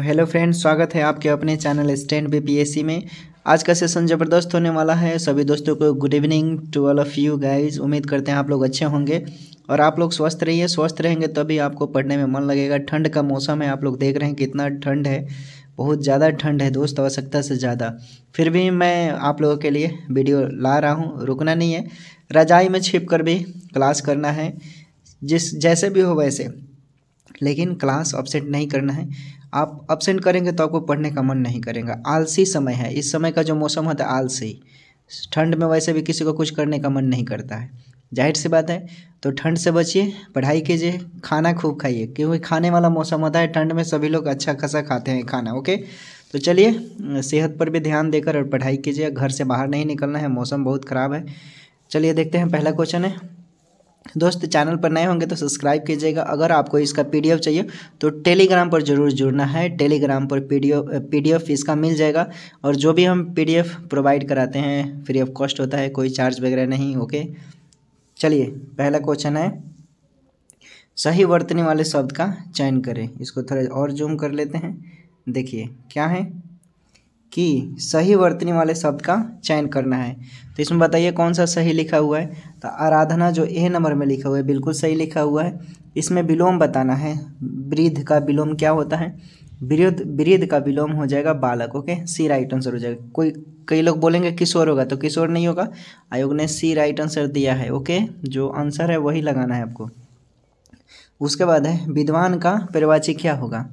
तो hello friends स्वागत है आपके अपने चैनल स्टैंड पे पीएससी में आज का सेशन ज़बरदस्त होने वाला है सभी दोस्तों को good evening to all of you guys उम्मीद करते हैं आप लोग अच्छे होंगे और आप लोग स्वस्थ रहिए स्वस्थ रहेंगे तभी आपको पढ़ने में मन लगेगा ठंड का मौसम है आप लोग देख रहे हैं कितना ठंड है बहुत ज़्यादा ठंड है दोस्त आवश्यकता से ज़्यादा फिर भी मैं आप लोगों के लिए वीडियो ला रहा हूँ रुकना नहीं है रजाई में छिप कर भी क्लास करना है जिस जैसे भी हो वैसे लेकिन क्लास अपसेट नहीं करना है आप अपसेंट करेंगे तो आपको पढ़ने का मन नहीं करेगा आलसी समय है इस समय का जो मौसम होता है आलसी ठंड में वैसे भी किसी को कुछ करने का मन नहीं करता है जाहिर सी बात है तो ठंड से बचिए पढ़ाई कीजिए खाना खूब खाइए क्योंकि खाने वाला मौसम होता है ठंड में सभी लोग अच्छा खासा खाते हैं खाना ओके तो चलिए सेहत पर भी ध्यान देकर और पढ़ाई कीजिए घर से बाहर नहीं निकलना है मौसम बहुत ख़राब है चलिए देखते हैं पहला क्वेश्चन है दोस्त चैनल पर नए होंगे तो सब्सक्राइब कीजिएगा अगर आपको इसका पीडीएफ चाहिए तो टेलीग्राम पर जरूर जुड़ना है टेलीग्राम पर पीडीएफ पीडीएफ इसका मिल जाएगा और जो भी हम पीडीएफ प्रोवाइड कराते हैं फ्री ऑफ कॉस्ट होता है कोई चार्ज वगैरह नहीं ओके चलिए पहला क्वेश्चन है सही वर्तनी वाले शब्द का चयन करें इसको थोड़ा और जूम कर लेते हैं देखिए क्या है कि सही वर्तनी वाले शब्द का चयन करना है तो इसमें बताइए कौन सा सही लिखा हुआ है तो आराधना जो ए नंबर में लिखा हुआ है बिल्कुल सही लिखा हुआ है इसमें विलोम बताना है वृद्ध का विलोम क्या होता है वृद्ध वृद्ध का विलोम हो जाएगा बालक ओके सी राइट आंसर हो जाएगा कोई कई लोग बोलेंगे किशोर होगा तो किशोर नहीं होगा आयोग ने सी राइट आंसर दिया है ओके जो आंसर है वही लगाना है आपको उसके बाद है विद्वान का परिवाची क्या होगा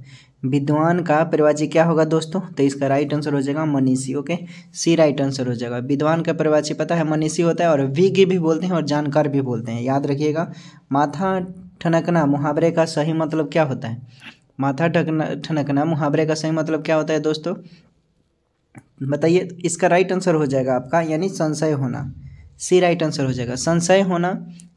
विद्वान का परिवाची क्या होगा दोस्तों तो इसका राइट आंसर हो जाएगा मनीषी ओके सी राइट आंसर हो जाएगा विद्वान का परिवाची पता है मनीषी होता है और विज्ञ भी बोलते हैं और जानकार भी बोलते हैं याद रखिएगा माथा ठनकना मुहावरे का सही मतलब क्या होता है माथा ठकना ठनकना मुहावरे का सही मतलब क्या होता है दोस्तों बताइए इसका राइट आंसर हो जाएगा आपका यानी संशय होना सी राइट आंसर हो जाएगा संशय होना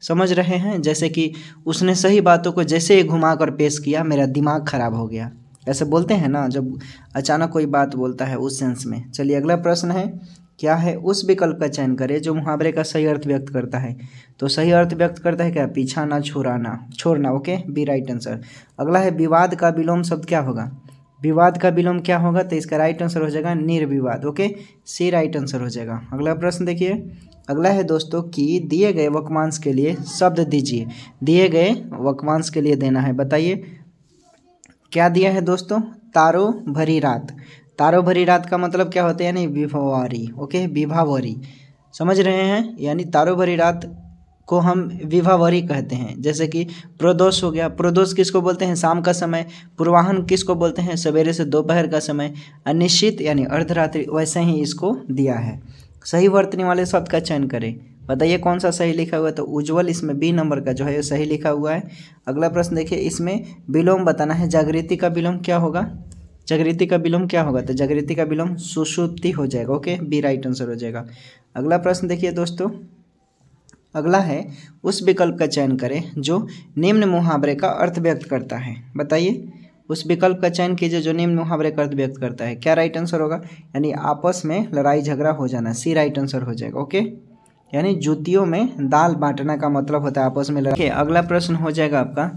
समझ रहे हैं जैसे कि उसने सही बातों को जैसे ही घुमा कर पेश किया मेरा दिमाग खराब हो गया ऐसे बोलते हैं ना जब अचानक कोई बात बोलता है उस सेंस में चलिए अगला प्रश्न है क्या है उस विकल्प का चयन करें जो मुहावरे का सही अर्थ व्यक्त करता है तो सही अर्थ व्यक्त करता है क्या पीछा ना छोड़ाना छोड़ना ओके बी राइट आंसर अगला है विवाद का विलोम शब्द क्या होगा विवाद का विलोम क्या होगा तो इसका राइट आंसर हो जाएगा निर्विवाद ओके सी राइट आंसर हो जाएगा अगला प्रश्न देखिए अगला है दोस्तों कि दिए गए वकमांस के लिए शब्द दीजिए दिए गए वकमांस के लिए देना है बताइए क्या दिया है दोस्तों तारो भरी रात तारो भरी रात का मतलब क्या होता है यानी विभावरी ओके विभावरी समझ रहे हैं यानी तारो भरी रात को हम विभावरी कहते हैं जैसे कि प्रदोष हो गया प्रदोष किसको बोलते हैं शाम का समय पूर्वाहन किसको बोलते हैं सवेरे से दोपहर का समय अनिश्चित यानी अर्धरात्रि वैसे ही इसको दिया है सही वर्तनी वाले शब्द का चयन करें बताइए कौन सा सही लिखा हुआ है तो उज्ज्वल इसमें बी नंबर का जो है सही लिखा हुआ है अगला प्रश्न देखिए इसमें विलोम बताना है जागृति का विलोम क्या होगा जागृति का विलोम क्या होगा तो जागृति का विलोम सुषुप्ति हो जाएगा ओके बी राइट आंसर हो जाएगा अगला प्रश्न देखिए दोस्तों अगला है उस विकल्प का चयन करें जो निम्न मुहावरे का अर्थ व्यक्त करता है बताइए उस विकल्प का चयन कीजिए जो निम्न मुहावरे का अर्थ व्यक्त करता है क्या राइट आंसर होगा यानी आपस में लड़ाई झगड़ा हो जाना सी राइट आंसर हो जाएगा ओके यानी जूतियों में दाल बांटना का मतलब होता है आपस में लड़के अगला प्रश्न हो जाएगा आपका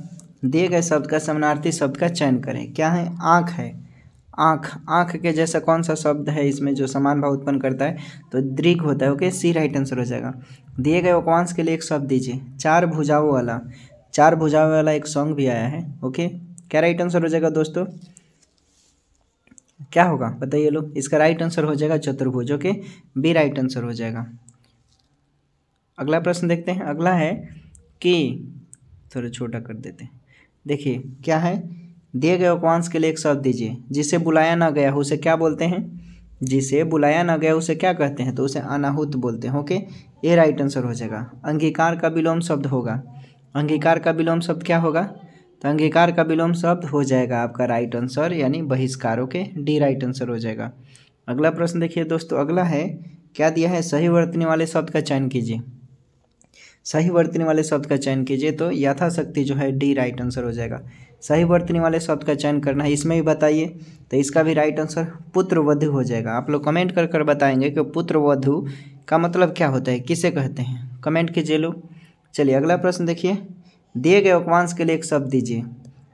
दिए गए शब्द का समानार्थी शब्द का चयन करें क्या है आँख है आँख आँख के जैसा कौन सा शब्द है इसमें जो समान भाव उत्पन्न करता है तो दृघ होता है ओके सी राइट आंसर हो जाएगा दिए गए वाक्यांश के लिए एक शब्द दीजिए चार भुजाओं वाला चार भुजाओं वाला एक सॉन्ग भी आया है ओके क्या राइट आंसर हो जाएगा दोस्तों क्या होगा बताइए लोग इसका राइट आंसर हो जाएगा चतुर्भुज ओके बी राइट आंसर हो जाएगा अगला प्रश्न देखते हैं अगला है कि थोड़ा छोटा कर देते हैं देखिए क्या है दिए गए वाक्यांश के लिए एक शब्द दीजिए जिसे बुलाया ना गया उसे क्या बोलते हैं जिसे बुलाया ना गया उसे क्या कहते हैं तो उसे अनाहूत बोलते हैं ओके ये राइट आंसर हो जाएगा अंगीकार का विलोम शब्द होगा अंगीकार का विलोम शब्द क्या होगा तो अंगीकार का विलोम शब्द हो जाएगा आपका राइट आंसर यानी बहिष्कार ओके डी राइट आंसर हो जाएगा अगला प्रश्न देखिए दोस्तों अगला है क्या दिया है सही वर्तनी वाले शब्द का चयन कीजिए सही वर्तनी वाले शब्द का चयन कीजिए तो यथाशक्ति जो है डी राइट आंसर हो जाएगा सही वर्तनी वाले शब्द का चयन करना है इसमें भी बताइए तो इसका भी राइट आंसर पुत्रवधु हो जाएगा आप लोग कमेंट कर कर बताएंगे कि पुत्रवधु का मतलब क्या होता है किसे कहते हैं कमेंट कीजिए लो चलिए अगला प्रश्न देखिए दिए गए उपवांश के लिए एक शब्द दीजिए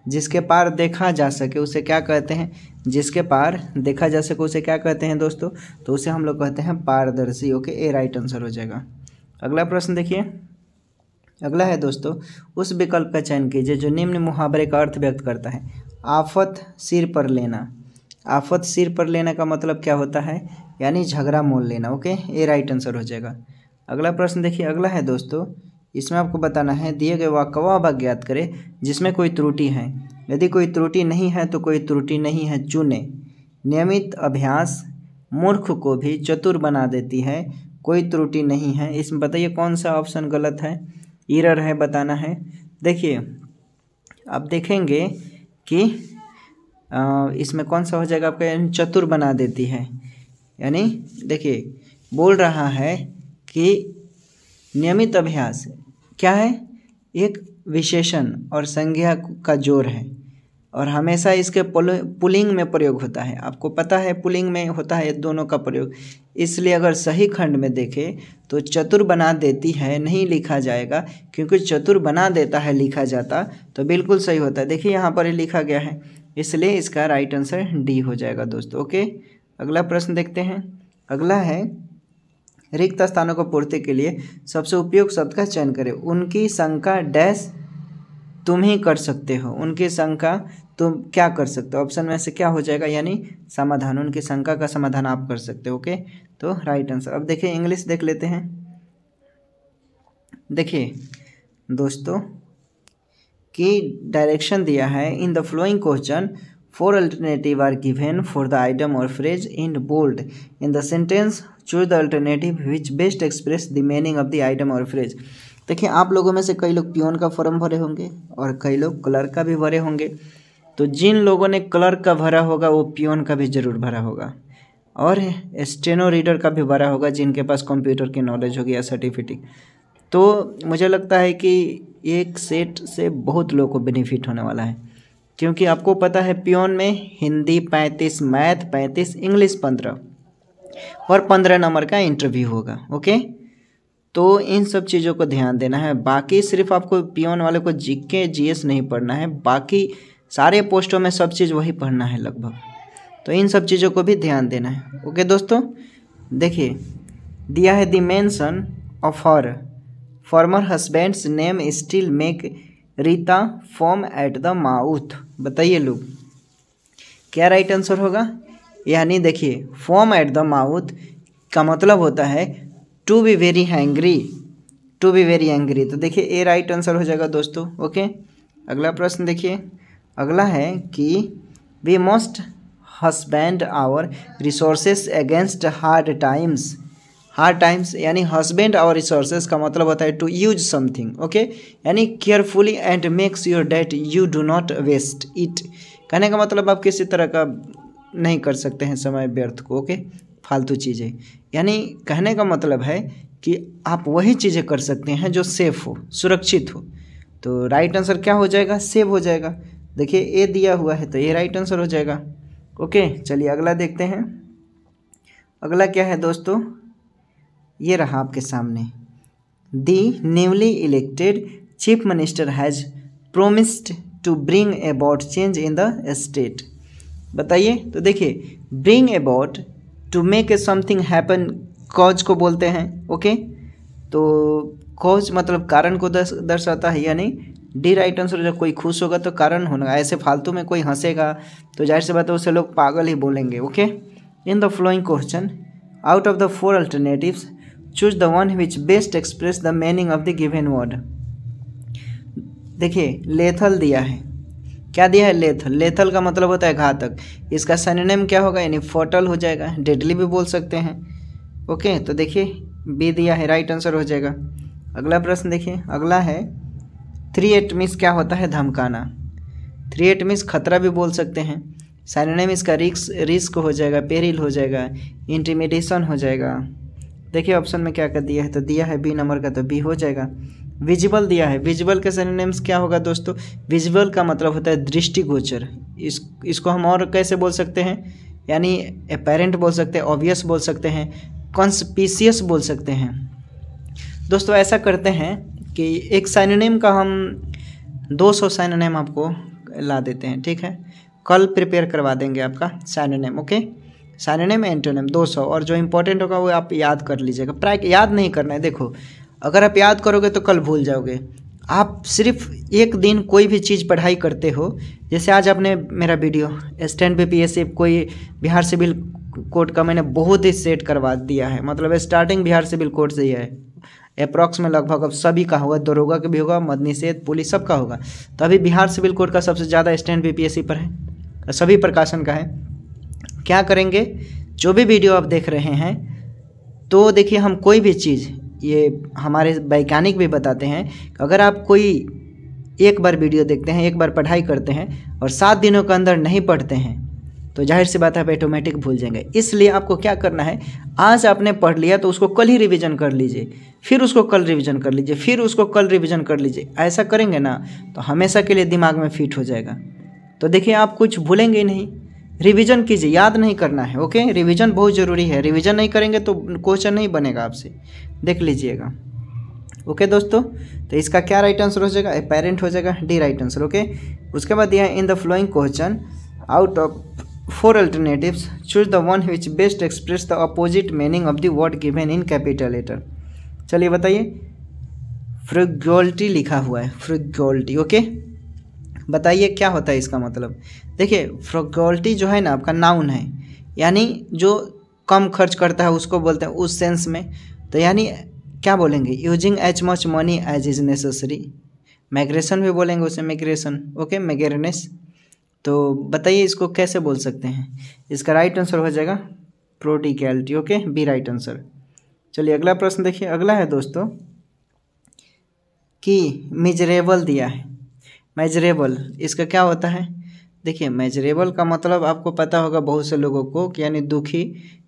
जिसके पार देखा जा सके उसे क्या कहते हैं जिसके पार देखा जा सके उसे क्या कहते हैं दोस्तों तो उसे हम लोग कहते हैं पारदर्शी ओके ए राइट आंसर हो जाएगा अगला प्रश्न देखिए अगला है दोस्तों उस विकल्प का चयन कीजिए जो निम्न मुहावरे का अर्थ व्यक्त करता है आफत सिर पर लेना आफत सिर पर लेने का मतलब क्या होता है यानी झगड़ा मोल लेना ओके ये राइट आंसर हो जाएगा अगला प्रश्न देखिए अगला है दोस्तों इसमें आपको बताना है दिए गए वाक्य वह वाक्य ज्ञात करें जिसमें कोई त्रुटि है यदि कोई त्रुटि नहीं है तो कोई त्रुटि नहीं है चुने नियमित अभ्यास मूर्ख को भी चतुर बना देती है कोई त्रुटि नहीं है इसमें बताइए कौन सा ऑप्शन गलत है इरर है बताना है देखिए आप देखेंगे कि इसमें कौन सा हो जाएगा आपका यानी चतुर बना देती है यानी देखिए बोल रहा है कि नियमित अभ्यास क्या है एक विशेषण और संज्ञा का जोर है और हमेशा इसके पुल पुलिंग में प्रयोग होता है आपको पता है पुलिंग में होता है दोनों का प्रयोग इसलिए अगर सही खंड में देखें तो चतुर बना देती है नहीं लिखा जाएगा क्योंकि चतुर बना देता है लिखा जाता तो बिल्कुल सही होता है देखिए यहाँ पर ही लिखा गया है इसलिए इसका राइट आंसर डी हो जाएगा दोस्तों ओके अगला प्रश्न देखते हैं अगला है रिक्त स्थानों को पूर्ति के लिए सबसे उपयुक्त शब्द का चयन करें उनकी शंका डैश तुम ही कर सकते हो उनकी शंका तो क्या कर सकते हो ऑप्शन में से क्या हो जाएगा यानी समाधान उनकी शंका का समाधान आप कर सकते हो ओके तो राइट आंसर अब देखिए इंग्लिश देख लेते हैं देखिए दोस्तों की डायरेक्शन दिया है in the following question four alternative are given for the item or phrase in bold in the sentence choose the alternative which best express the meaning of the item or phrase देखिए आप लोगों में से कई लोग peon का form भरे होंगे और कई लोग क्लर्क का भी भरे होंगे तो जिन लोगों ने क्लर्क का भरा होगा वो पियोन का भी ज़रूर भरा होगा और स्टेनो रीडर का भी भरा होगा जिनके पास कंप्यूटर की नॉलेज होगी या सर्टिफिकेट तो मुझे लगता है कि एक सेट से बहुत लोगों को बेनिफिट होने वाला है क्योंकि आपको पता है पियोन में हिंदी पैंतीस मैथ पैंतीस इंग्लिश पंद्रह और पंद्रह नंबर का इंटरव्यू होगा ओके तो इन सब चीज़ों को ध्यान देना है बाकी सिर्फ आपको पियोन वाले को जी के जी एस नहीं पढ़ना है बाकी सारे पोस्टों में सब चीज़ वही पढ़ना है लगभग तो इन सब चीज़ों को भी ध्यान देना है ओके दोस्तों देखिए दिया है the mention of her former husband's name still make Rita foam at the mouth बताइए लोग क्या राइट आंसर होगा यानी देखिए फॉर्म एट द माउथ का मतलब होता है to be very hungry to be very angry तो देखिए ए राइट आंसर हो जाएगा दोस्तों ओके अगला प्रश्न देखिए अगला है कि we must husband our resources against hard times hard times यानी हस्बैंड आवर रिसोर्सेज का मतलब होता है टू यूज समथिंग ओके यानी carefully and makes your that you do not waste it कहने का मतलब आप किसी तरह का नहीं कर सकते हैं समय व्यर्थ को ओके okay? फालतू चीज़ें यानी कहने का मतलब है कि आप वही चीज़ें कर सकते हैं जो सेफ़ हो सुरक्षित हो तो राइट आंसर क्या हो जाएगा सेव हो जाएगा देखिए ए दिया हुआ है तो ये राइट आंसर हो जाएगा ओके चलिए अगला देखते हैं अगला क्या है दोस्तों ये रहा आपके सामने the newly elected chief minister has promised to bring about change in the state बताइए तो देखिए bring about to make a something happen cause को बोलते हैं ओके तो कॉज मतलब कारण को दर्शाता है यानी डी राइट आंसर जब कोई खुश होगा तो कारण होगा ऐसे फालतू में कोई हंसेगा तो जाहिर सी बात है उसे लोग पागल ही बोलेंगे okay in the following question out of the four alternatives choose the one which best express the meaning of the given word देखिए लेथल दिया है क्या दिया है लेथल लेथल का मतलब होता है घातक इसका सननेम क्या होगा यानी फोटल हो जाएगा डेडली भी बोल सकते हैं ओके तो देखिए बी दिया है राइट आंसर हो जाएगा अगला प्रश्न देखिए अगला है थ्री एट मीन्स क्या होता है धमकाना थ्री एट मीन्स खतरा भी बोल सकते हैं साइनोनिम इसका रिक्स रिस्क हो जाएगा पेरिल हो जाएगा इंटीमिडेशन हो जाएगा देखिए ऑप्शन में क्या कर दिया है तो दिया है बी नंबर का तो बी हो जाएगा विजिबल दिया है विजिबल के सैनिनेम्स क्या होगा दोस्तों विजिबल का मतलब होता है दृष्टिगोचर इस इसको हम और कैसे बोल सकते हैं यानी अपेरेंट बोल सकते हैं ऑब्वियस बोल सकते हैं कॉन्सपीसियस बोल सकते हैं दोस्तों ऐसा करते हैं कि एक साइननेम का हम 200 साइननेम आपको ला देते हैं ठीक है कल प्रिपेयर करवा देंगे आपका साइननेम ओके साइननेम एंटोनेम 200 और जो इम्पोर्टेंट होगा वो आप याद कर लीजिएगा प्राय याद नहीं करना है देखो अगर आप याद करोगे तो कल भूल जाओगे आप सिर्फ एक दिन कोई भी चीज़ पढ़ाई करते हो जैसे आज आपने मेरा वीडियो स्टैंड एस सी कोई बिहार सिविल कोर्ट का मैंने बहुत ही सेट करवा दिया है मतलब स्टार्टिंग बिहार सिविल कोर्ट से ही है अप्रॉक्स में लगभग अब सभी का होगा दरोगा का भी होगा मद निषेध पुलिस सबका होगा तो अभी बिहार सिविल कोर्ट का सबसे ज़्यादा स्टैंड बी पर है सभी प्रकाशन का है क्या करेंगे जो भी वीडियो आप देख रहे हैं तो देखिए हम कोई भी चीज़ ये हमारे वैज्ञानिक भी बताते हैं अगर आप कोई एक बार वीडियो देखते हैं एक बार पढ़ाई करते हैं और सात दिनों के अंदर नहीं पढ़ते हैं तो जाहिर सी बात है आप ऑटोमेटिक भूल जाएंगे इसलिए आपको क्या करना है आज आपने पढ़ लिया तो उसको कल ही रिवीजन कर लीजिए फिर उसको कल रिवीजन कर लीजिए फिर उसको कल रिवीजन कर लीजिए ऐसा करेंगे ना तो हमेशा के लिए दिमाग में फिट हो जाएगा तो देखिए आप कुछ भूलेंगे नहीं रिवीजन कीजिए याद नहीं करना है ओके रिवीजन बहुत ज़रूरी है रिवीजन नहीं करेंगे तो क्वेश्चन नहीं बनेगा आपसे देख लीजिएगा ओके दोस्तों तो इसका क्या राइट आंसर हो जाएगा पेरेंट हो जाएगा डी राइट आंसर ओके उसके बाद यह in the following question out of four alternatives choose the one which best express the opposite meaning of the word given in capital letter चलिए बताइए फ्रिगोल्टी लिखा हुआ है फ्रिगोल्टी ओके बताइए क्या होता है इसका मतलब देखिए फ्रिगोल्टी जो है ना आपका नाउन है यानी जो कम खर्च करता है उसको बोलते हैं उस सेंस में तो यानी क्या बोलेंगे using as much money as is necessary migration भी बोलेंगे उसे माइग्रेशन ओके मैगरनेस तो बताइए इसको कैसे बोल सकते हैं इसका राइट आंसर हो जाएगा practicality okay B right answer चलिए अगला प्रश्न देखिए अगला है दोस्तों कि मेजरेबल दिया है मेजरेबल इसका क्या होता है देखिए मेजरेबल का मतलब आपको पता होगा बहुत से लोगों को कि यानी दुखी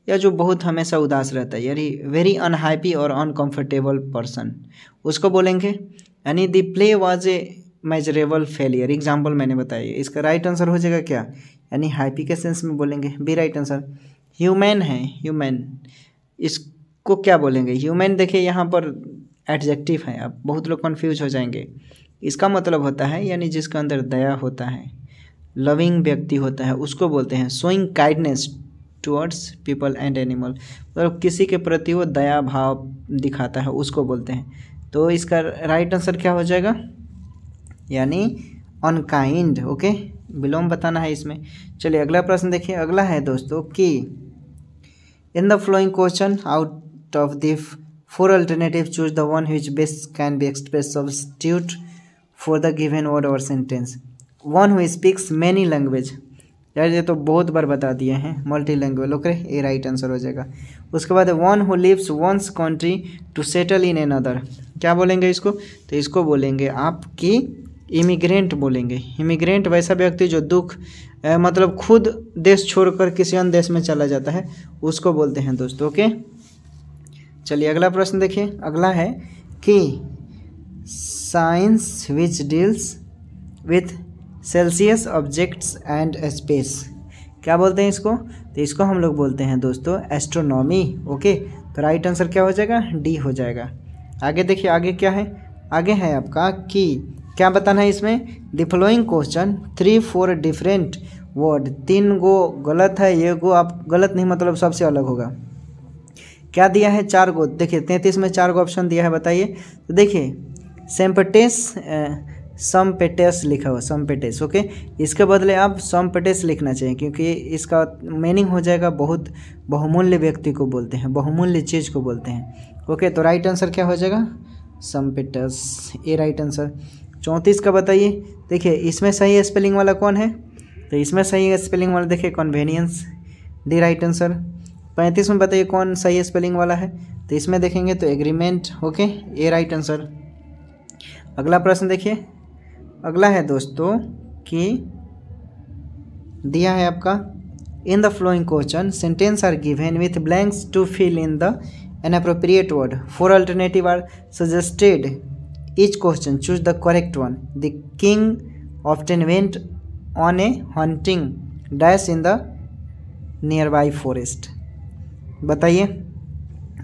या जो बहुत हमेशा उदास रहता है यानी वेरी अनहैप्पी और अनकंफर्टेबल पर्सन उसको बोलेंगे यानी the play was a measurable failure example मैंने बताई इसका राइट right आंसर हो जाएगा क्या यानी हाइपी के सेंस में बोलेंगे बी राइट आंसर ह्यूमैन है ह्यूमैन इसको क्या बोलेंगे ह्यूमैन देखिए यहाँ पर एडजेक्टिव है अब बहुत लोग कन्फ्यूज हो जाएंगे इसका मतलब होता है यानी जिसका अंदर दया होता है लविंग व्यक्ति होता है उसको बोलते हैं showing kindness towards people and animal मतलब किसी के प्रति वो दया भाव दिखाता है उसको बोलते हैं तो इसका राइट आंसर क्या हो जाएगा यानी अनकाइंड ओके विलोम बताना है इसमें चलिए अगला प्रश्न देखिए अगला है दोस्तों कि in the following question out of the four alternative choose the one whose best can be express substitute for the given word or sentence one who speaks many language यार ये तो बहुत बार बता दिए हैं multi language okay A right answer हो जाएगा उसके बाद one who leaves one's country to settle in another क्या बोलेंगे इसको तो इसको बोलेंगे आप इमिग्रेंट बोलेंगे इमिग्रेंट वैसा व्यक्ति जो दुख मतलब खुद देश छोड़कर किसी अन्य देश में चला जाता है उसको बोलते हैं दोस्तों ओके चलिए अगला प्रश्न देखिए अगला है कि science which deals with celestial objects and space क्या बोलते हैं इसको तो इसको हम लोग बोलते हैं दोस्तों एस्ट्रोनॉमी ओके तो राइट आंसर क्या हो जाएगा डी हो जाएगा आगे देखिए आगे क्या है आगे है आपका कि क्या बताना है इसमें the following question three four different word तीन गो गलत है ये गो आप गलत नहीं मतलब सबसे अलग होगा क्या दिया है चार गो देखिए तैंतीस में चार गो ऑप्शन दिया है बताइए तो देखिए सेम्पटेस सम्पेटेस eh, लिखा हुआ समपेटेस ओके इसके बदले आप सम्पेटेस लिखना चाहिए क्योंकि इसका मीनिंग हो जाएगा बहुत बहुमूल्य व्यक्ति को बोलते हैं बहुमूल्य चीज़ को बोलते हैं ओके तो राइट आंसर क्या हो जाएगा समपेटस ए राइट आंसर चौंतीस का बताइए देखिए इसमें सही स्पेलिंग वाला कौन है तो इसमें सही स्पेलिंग वाला देखिए कन्वेनियंस डी राइट आंसर पैंतीस में बताइए कौन सही स्पेलिंग वाला है तो इसमें देखेंगे तो agreement okay A right answer अगला प्रश्न देखिए अगला है दोस्तों कि दिया है आपका in the following question sentence are given with blanks to fill in the an appropriate word four alternative are suggested each question choose the correct one the king often went on a hunting dash in the nearby forest बताइए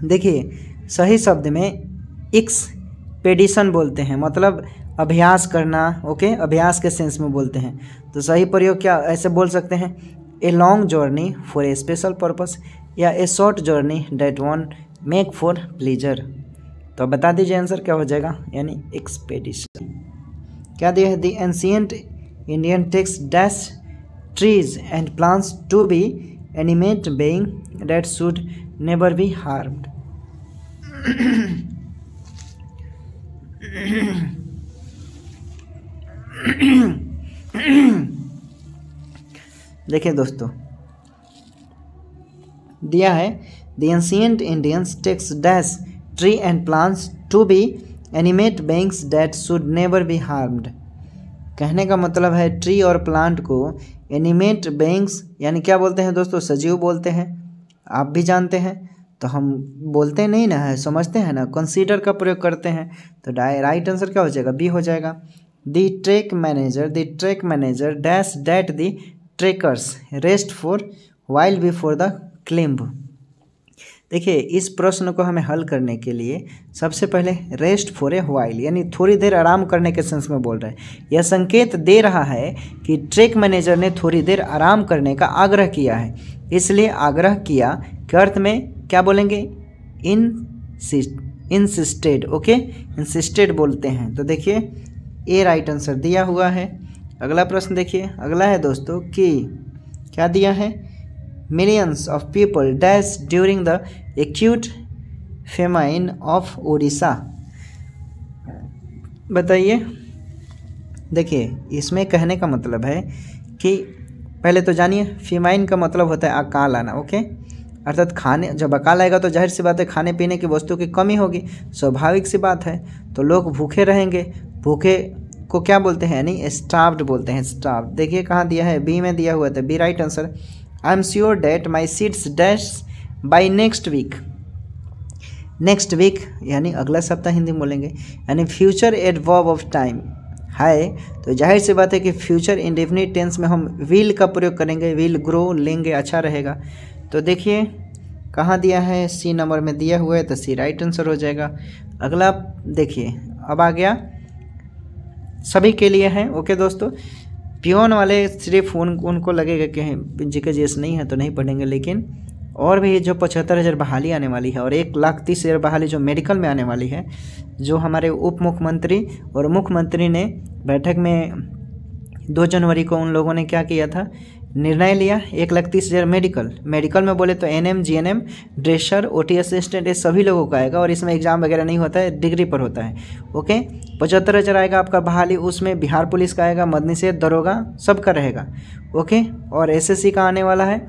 देखिए सही शब्द में expedition बोलते हैं मतलब अभ्यास करना ओके अभ्यास के सेंस में बोलते हैं तो सही प्रयोग क्या ऐसे बोल सकते हैं a long journey for a special purpose या a short journey that one make for pleasure तो बता दीजिए आंसर क्या हो जाएगा यानी एक्सपेडिशन क्या दिया है the ancient Indian texts dash trees and plants to be animate being that should never be harmed देखिए दोस्तों दिया है the ancient Indians texts dash tree and plants to be animate banks that should never be harmed कहने का मतलब है tree और plant को एनिमेट बैंक्स यानी क्या बोलते हैं दोस्तों सजीव बोलते हैं आप भी जानते हैं तो हम बोलते नहीं ना है समझते हैं ना कंसीडर का प्रयोग करते हैं तो राइट आंसर क्या हो जाएगा बी हो जाएगा the trek manager the trek manager dash that the trekkers rest for while before the climb देखिए इस प्रश्न को हमें हल करने के लिए सबसे पहले रेस्ट फॉर ए वाइल यानी थोड़ी देर आराम करने के सेंस में बोल रहे हैं यह संकेत दे रहा है कि ट्रैक मैनेजर ने थोड़ी देर आराम करने का आग्रह किया है इसलिए आग्रह किया के अर्थ में क्या बोलेंगे इन इंसिस्टेड ओके इंसिस्टेड बोलते हैं तो देखिए ए राइट आंसर दिया हुआ है अगला प्रश्न देखिए अगला है दोस्तों कि क्या दिया है millions of people dash during the acute famine of Orissa बताइए देखिए इसमें कहने का मतलब है कि पहले तो जानिए फेमाइन का मतलब होता है अकाल आना ओके अर्थात खाने जब अकाल आएगा तो जाहिर सी बात है खाने पीने की वस्तु की कमी होगी स्वाभाविक सी बात है तो लोग भूखे रहेंगे भूखे को क्या बोलते हैं यानी स्टाफ्ड बोलते हैं स्टाफ्ड देखिए कहाँ दिया है बी में दिया हुआ था B right answer I am sure that my seats dash by next week next week यानी अगला सप्ताह हिंदी में बोलेंगे यानी future adverb of time है तो जाहिर सी बात है कि फ्यूचर इंडेफिनिट टेंस में हम विल का प्रयोग करेंगे विल ग्रो लेंगे अच्छा रहेगा तो देखिए कहाँ दिया है सी नंबर में दिया हुआ है तो सी राइट आंसर हो जाएगा अगला देखिए अब आ गया सभी के लिए है ओके दोस्तों पियोन वाले सिर्फ उन उनको लगेगा कि जी के जी नहीं है तो नहीं पढ़ेंगे लेकिन और भी जो पचहत्तर हज़ार बहाली आने वाली है और एक लाख तीस हज़ार बहाली जो मेडिकल में आने वाली है जो हमारे उप मुख्यमंत्री और मुख्यमंत्री ने बैठक में दो जनवरी को उन लोगों ने क्या किया था निर्णय लिया एक लाख तीस हज़ार मेडिकल मेडिकल में बोले तो N M G N M dresser O T assistant ये सभी लोगों का आएगा और इसमें एग्ज़ाम वगैरह नहीं होता है डिग्री पर होता है ओके पचहत्तर हज़ार आएगा आपका बहाली उसमें बिहार पुलिस का आएगा मदनी से दरोगा सबका रहेगा ओके और एस एस सी का आने वाला है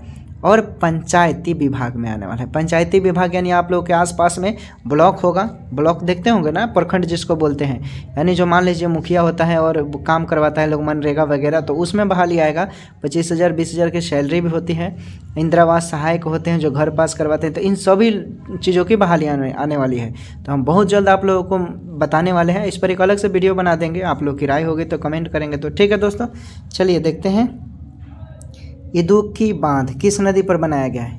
और पंचायती विभाग में आने वाला है पंचायती विभाग यानी आप लोग के आसपास में ब्लॉक होगा ब्लॉक देखते होंगे ना प्रखंड जिसको बोलते हैं यानी जो मान लीजिए मुखिया होता है और काम करवाता है लोग मनरेगा वगैरह तो उसमें बहाली आएगा पच्चीस हज़ार बीस हज़ार की सैलरी भी होती है इंदिरावास सहायक होते हैं जो घर पास करवाते हैं तो इन सभी चीज़ों की बहाली आने आने वाली है तो हम बहुत जल्द आप लोगों को बताने वाले हैं इस पर एक अलग से वीडियो बना देंगे आप लोग की राय होगी तो कमेंट करेंगे तो ठीक है दोस्तों चलिए देखते हैं इदुक्की बांध किस नदी पर बनाया गया है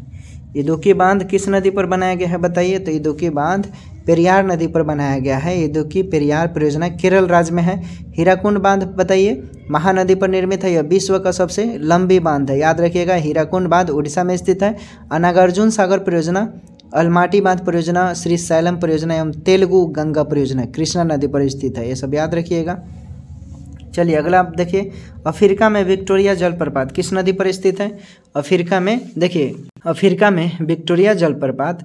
इदुक्की बांध किस नदी पर बनाया गया है बताइए तो इदुक्की बांध पेरियार नदी पर बनाया गया है इदुक्की पेरियार परियोजना केरल राज्य में है हीराकुंड बांध बताइए महानदी पर निर्मित है यह विश्व का सबसे लंबी बांध है याद रखिएगा हीराकुंड बांध उड़ीसा में स्थित है अनागार्जुन सागर परियोजना अलमाटी बांध परियोजना श्री सैलम परियोजना एवं तेलुगु गंगा परियोजना कृष्णा नदी पर स्थित है ये सब याद रखिएगा चलिए अगला आप देखिए अफ्रीका में विक्टोरिया जलप्रपात किस नदी पर स्थित है अफ्रीका में देखिए अफ्रीका में विक्टोरिया जलप्रपात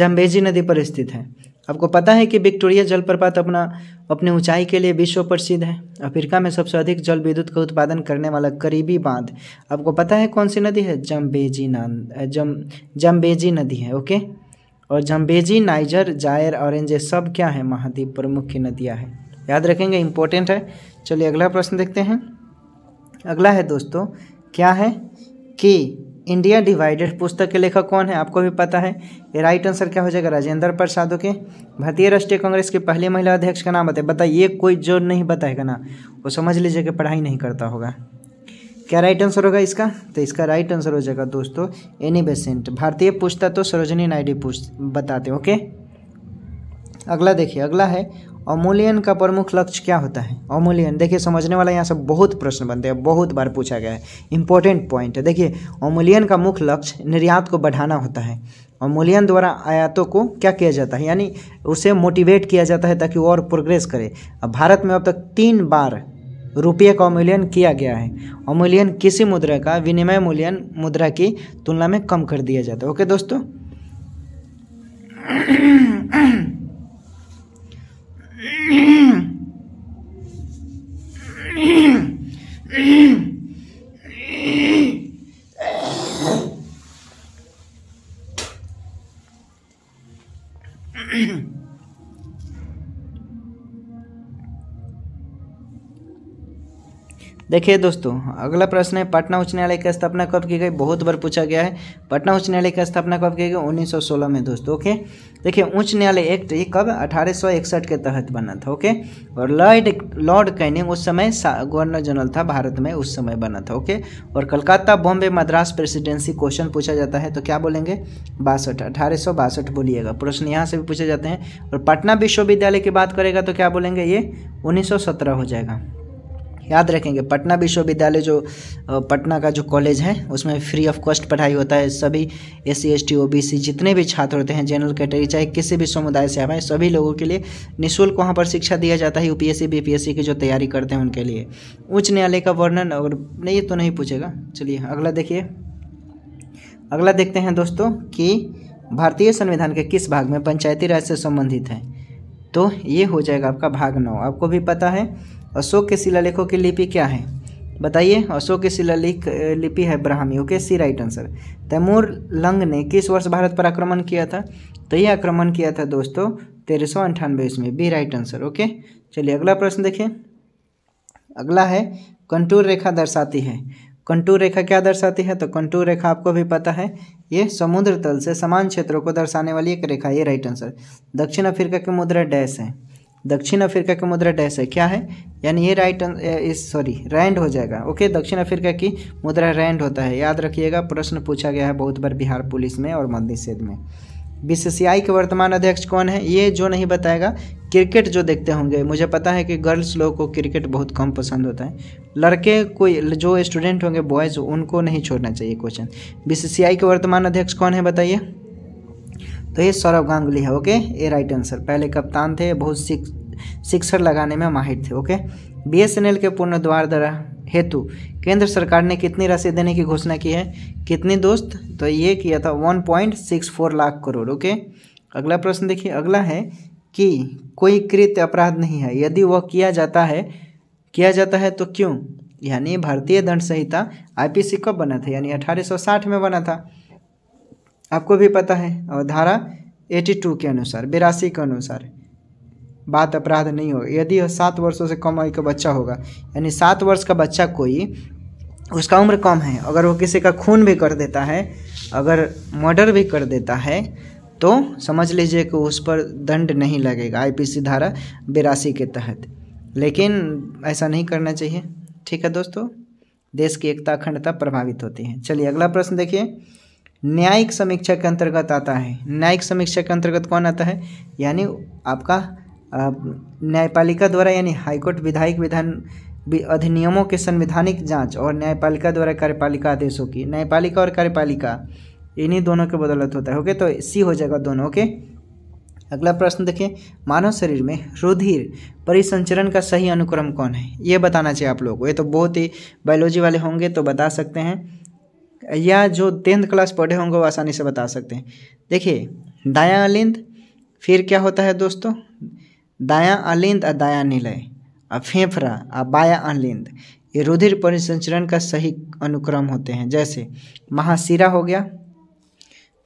जम्बेजी नदी पर स्थित है आपको पता है कि विक्टोरिया जलप्रपात अपना अपनी ऊंचाई के लिए विश्व प्रसिद्ध है अफ्रीका में सबसे अधिक जल विद्युत का उत्पादन करने वाला करीबी बांध आपको पता है कौन सी नदी है जम्बेजी नान जम जम्बेजी नदी है ओके और जम्बेजी नाइजर जायर ऑरेंज ये सब क्या है महाद्वीप प्रमुख की नदियाँ हैं याद रखेंगे इंपॉर्टेंट है चलिए अगला प्रश्न देखते हैं अगला है दोस्तों क्या है कि इंडिया डिवाइडेड पुस्तक के लेखक कौन है आपको भी पता है राइट आंसर क्या हो जाएगा राजेंद्र प्रसाद ओके भारतीय राष्ट्रीय कांग्रेस के पहले महिला अध्यक्ष का नाम बताए बताइए कोई जो नहीं बताएगा ना वो समझ लीजिए कि पढ़ाई नहीं करता होगा क्या राइट आंसर होगा इसका तो इसका राइट आंसर हो जाएगा दोस्तों एनी बेसेंट भारतीय पुस्तक तो सरोजनी नायडू पूछ बताते ओके अगला देखिए अगला है अमूल्यन का प्रमुख लक्ष्य क्या होता है अमूल्यन देखिए समझने वाला यहाँ से बहुत प्रश्न बनते हैं बहुत बार पूछा गया है इंपॉर्टेंट पॉइंट है देखिए अमूल्यन का मुख्य लक्ष्य निर्यात को बढ़ाना होता है और मूल्यन द्वारा आयातों को क्या किया जाता है यानी उसे मोटिवेट किया जाता है ताकि वो और प्रोग्रेस करे अब भारत में अब तक तीन बार रुपये का अमूल्यन किया गया है अमूल्यन किसी मुद्रा का विनिमय मूल्यन मुद्रा की तुलना में कम कर दिया जाता है ओके दोस्तों देखिए दोस्तों अगला प्रश्न है पटना उच्च न्यायालय की स्थापना कब की गई बहुत बार पूछा गया है पटना उच्च न्यायालय की स्थापना कब की गई 1916 में दोस्तों ओके देखिए उच्च न्यायालय एक्ट ये कब अठारह के तहत बना था ओके और लॉर्ड लॉर्ड कैनिंग उस समय गवर्नर जनरल था भारत में उस समय बना था ओके और कलकत्ता बॉम्बे मद्रास प्रेसिडेंसी क्वेश्चन पूछा जाता है तो क्या बोलेंगे बासठ अठारह बोलिएगा प्रश्न यहाँ से भी पूछे जाते हैं और पटना विश्वविद्यालय की बात करेगा तो क्या बोलेंगे ये उन्नीस हो जाएगा याद रखेंगे पटना विश्वविद्यालय जो पटना का जो कॉलेज है उसमें फ्री ऑफ कॉस्ट पढ़ाई होता है सभी S C S T O B C जितने भी छात्र होते हैं जनरल कैटेगरी चाहे किसी भी समुदाय से आए सभी लोगों के लिए निःशुल्क वहाँ पर शिक्षा दिया जाता है U P S C B P S C की जो तैयारी करते हैं उनके लिए उच्च न्यायालय का वर्णन और नहीं तो नहीं पूछेगा चलिए अगला देखिए अगला देखते हैं दोस्तों कि भारतीय संविधान के किस भाग में पंचायती राज से संबंधित है तो ये हो जाएगा आपका भाग नौ आपको भी पता है अशोक के शिलालेखों की लिपि क्या है बताइए अशोक की शिलालेख लिपि है Brahmi okay C right answer Timur Lang ने किस वर्ष भारत पर आक्रमण किया था तो ये आक्रमण किया था दोस्तों तेरह सौ अंठानवे ईस्वी बी राइट आंसर ओके चलिए अगला प्रश्न देखिए अगला है कंटूर रेखा दर्शाती है कंटूर रेखा क्या दर्शाती है तो कंटूर रेखा आपको भी पता है ये समुद्र तल से समान क्षेत्रों को दर्शाने वाली एक रेखा ये राइट आंसर दक्षिण अफ्रीका की मुद्रा डैश है दक्षिण अफ्रीका की मुद्रा डैश है क्या है यानी ये राइट इस सॉरी रैंड हो जाएगा ओके दक्षिण अफ्रीका की मुद्रा रैंड होता है याद रखिएगा प्रश्न पूछा गया है बहुत बार बिहार पुलिस में और मध्य निषेध में बीसीसीआई के वर्तमान अध्यक्ष कौन है ये जो नहीं बताएगा क्रिकेट जो देखते होंगे मुझे पता है कि गर्ल्स लोगों को क्रिकेट बहुत कम पसंद होता है लड़के कोई जो स्टूडेंट होंगे बॉयज़ उनको नहीं छोड़ना चाहिए क्वेश्चन बीसीसीआई के वर्तमान अध्यक्ष कौन है बताइए तो ये सौरभ गांगुली है ओके ये राइट आंसर पहले कप्तान थे बहुत सिक्सर लगाने में माहिर थे ओके बीएसएनएल के पुनर्द्वार द्वारा हेतु केंद्र सरकार ने कितनी राशि देने की घोषणा की है कितनी दोस्त तो ये किया था one point six four lakh crore okay अगला प्रश्न देखिए अगला है कि कोई कृत्य अपराध नहीं है यदि वह किया जाता है किया जाता है तो क्यों यानी भारतीय दंड संहिता आईपीसी कब बना था यानी साठ में बना था आपको भी पता है और धारा 82 के अनुसार बिरासी के अनुसार बात अपराध नहीं होगा यदि सात वर्षों से कम आयु का बच्चा होगा यानी सात वर्ष का बच्चा कोई उसका उम्र कम है अगर वो किसी का खून भी कर देता है अगर मर्डर भी कर देता है तो समझ लीजिए कि उस पर दंड नहीं लगेगा आईपीसी धारा बिरासी के तहत लेकिन ऐसा नहीं करना चाहिए ठीक है दोस्तों देश की एकता अखंडता प्रभावित होती है चलिए अगला प्रश्न देखिए न्यायिक समीक्षा के अंतर्गत आता है न्यायिक समीक्षा के अंतर्गत कौन आता है यानी आपका न्यायपालिका द्वारा यानी हाईकोर्ट विधायक विधान अधिनियमों के संवैधानिक जांच और न्यायपालिका द्वारा कार्यपालिका आदेशों की न्यायपालिका और कार्यपालिका इन्हीं दोनों के बदौलत होता है ओके तो सी हो जाएगा दोनों ओके अगला प्रश्न देखिए मानव शरीर में रुधिर परिसंचरण का सही अनुक्रम कौन है ये बताना चाहिए आप लोग ये तो बहुत ही बायोलॉजी वाले होंगे तो बता सकते हैं या जो टेंथ क्लास पढ़े होंगे वो आसानी से बता सकते हैं देखिए दाया अलिंद फिर क्या होता है दोस्तों दाया अलिंद और दाया निलय और फेफड़ा और बाया अलिंद ये रुधिर परिसंचरण का सही अनुक्रम होते हैं जैसे महाशिरा हो गया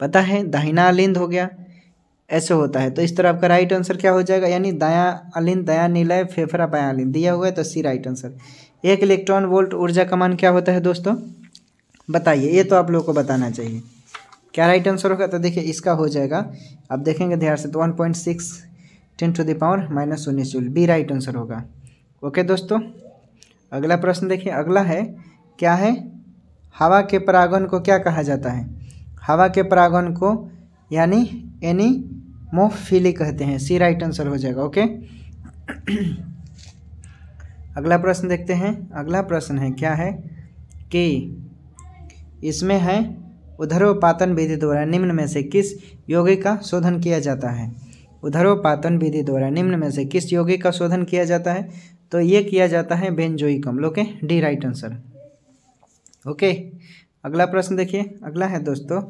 पता है दाहिना अलिंद हो गया ऐसे होता है तो इस तरह आपका राइट आंसर क्या हो जाएगा यानी दाया अलिंद दया निलय फेफड़ा बाया अलिंद दिया हुआ है तो सी राइट आंसर एक इलेक्ट्रॉन वोल्ट ऊर्जा का मान क्या होता है दोस्तों बताइए ये तो आप लोगों को बताना चाहिए क्या राइट आंसर होगा तो देखिए इसका हो जाएगा आप देखेंगे ध्यान से तो one point six ten to the power minus उन्नीस जूल बी राइट आंसर होगा ओके दोस्तों अगला प्रश्न देखिए अगला है क्या है हवा के परागन को क्या कहा जाता है हवा के परागन को यानी एनी मोफिली कहते हैं सी राइट आंसर हो जाएगा ओके अगला प्रश्न देखते हैं अगला प्रश्न है क्या है कि इसमें है उधरोपातन विधि द्वारा निम्न में से किस योगी का शोधन किया जाता है उधरोपातन विधि द्वारा निम्न में से किस योगी का शोधन किया जाता है तो ये किया जाता है बेंजोइक अम्ल okay D right answer okay अगला प्रश्न देखिए अगला है दोस्तों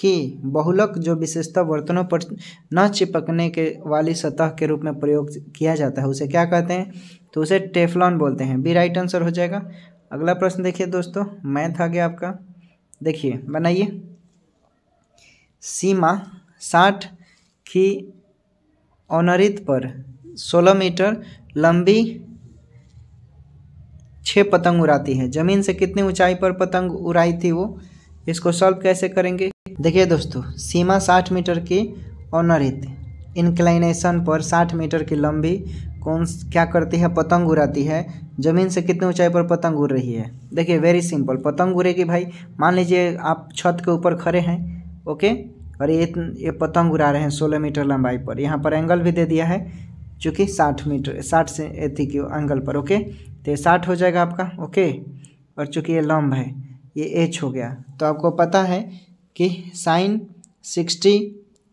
कि बहुलक जो विशेषता बर्तनों पर न चिपकने के वाली सतह के रूप में प्रयोग किया जाता है उसे क्या कहते हैं तो उसे टेफलॉन बोलते हैं बी राइट आंसर हो जाएगा अगला प्रश्न देखिए दोस्तों मैथ आ गया आपका देखिए बनाइए सीमा साठ की अनरित पर सोलह मीटर लंबी छः पतंग उड़ाती है ज़मीन से कितनी ऊंचाई पर पतंग उड़ाई थी वो इसको सॉल्व कैसे करेंगे देखिए दोस्तों सीमा साठ मीटर की अनरित इंक्लाइनेशन पर साठ मीटर की लंबी कौन क्या करती है पतंग उड़ाती है ज़मीन से कितने ऊंचाई पर पतंग उड़ रही है देखिए वेरी सिंपल पतंग उड़ेगी भाई मान लीजिए आप छत के ऊपर खड़े हैं ओके और ये ये पतंग उड़ा रहे हैं सोलह मीटर लंबाई पर यहाँ पर एंगल भी दे दिया है चूँकि साठ मीटर साठ से एथी के एंगल पर ओके तो ये साठ हो जाएगा आपका ओके और चूँकि ये लम्ब है ये एच हो गया तो आपको पता है कि साइन सिक्सटी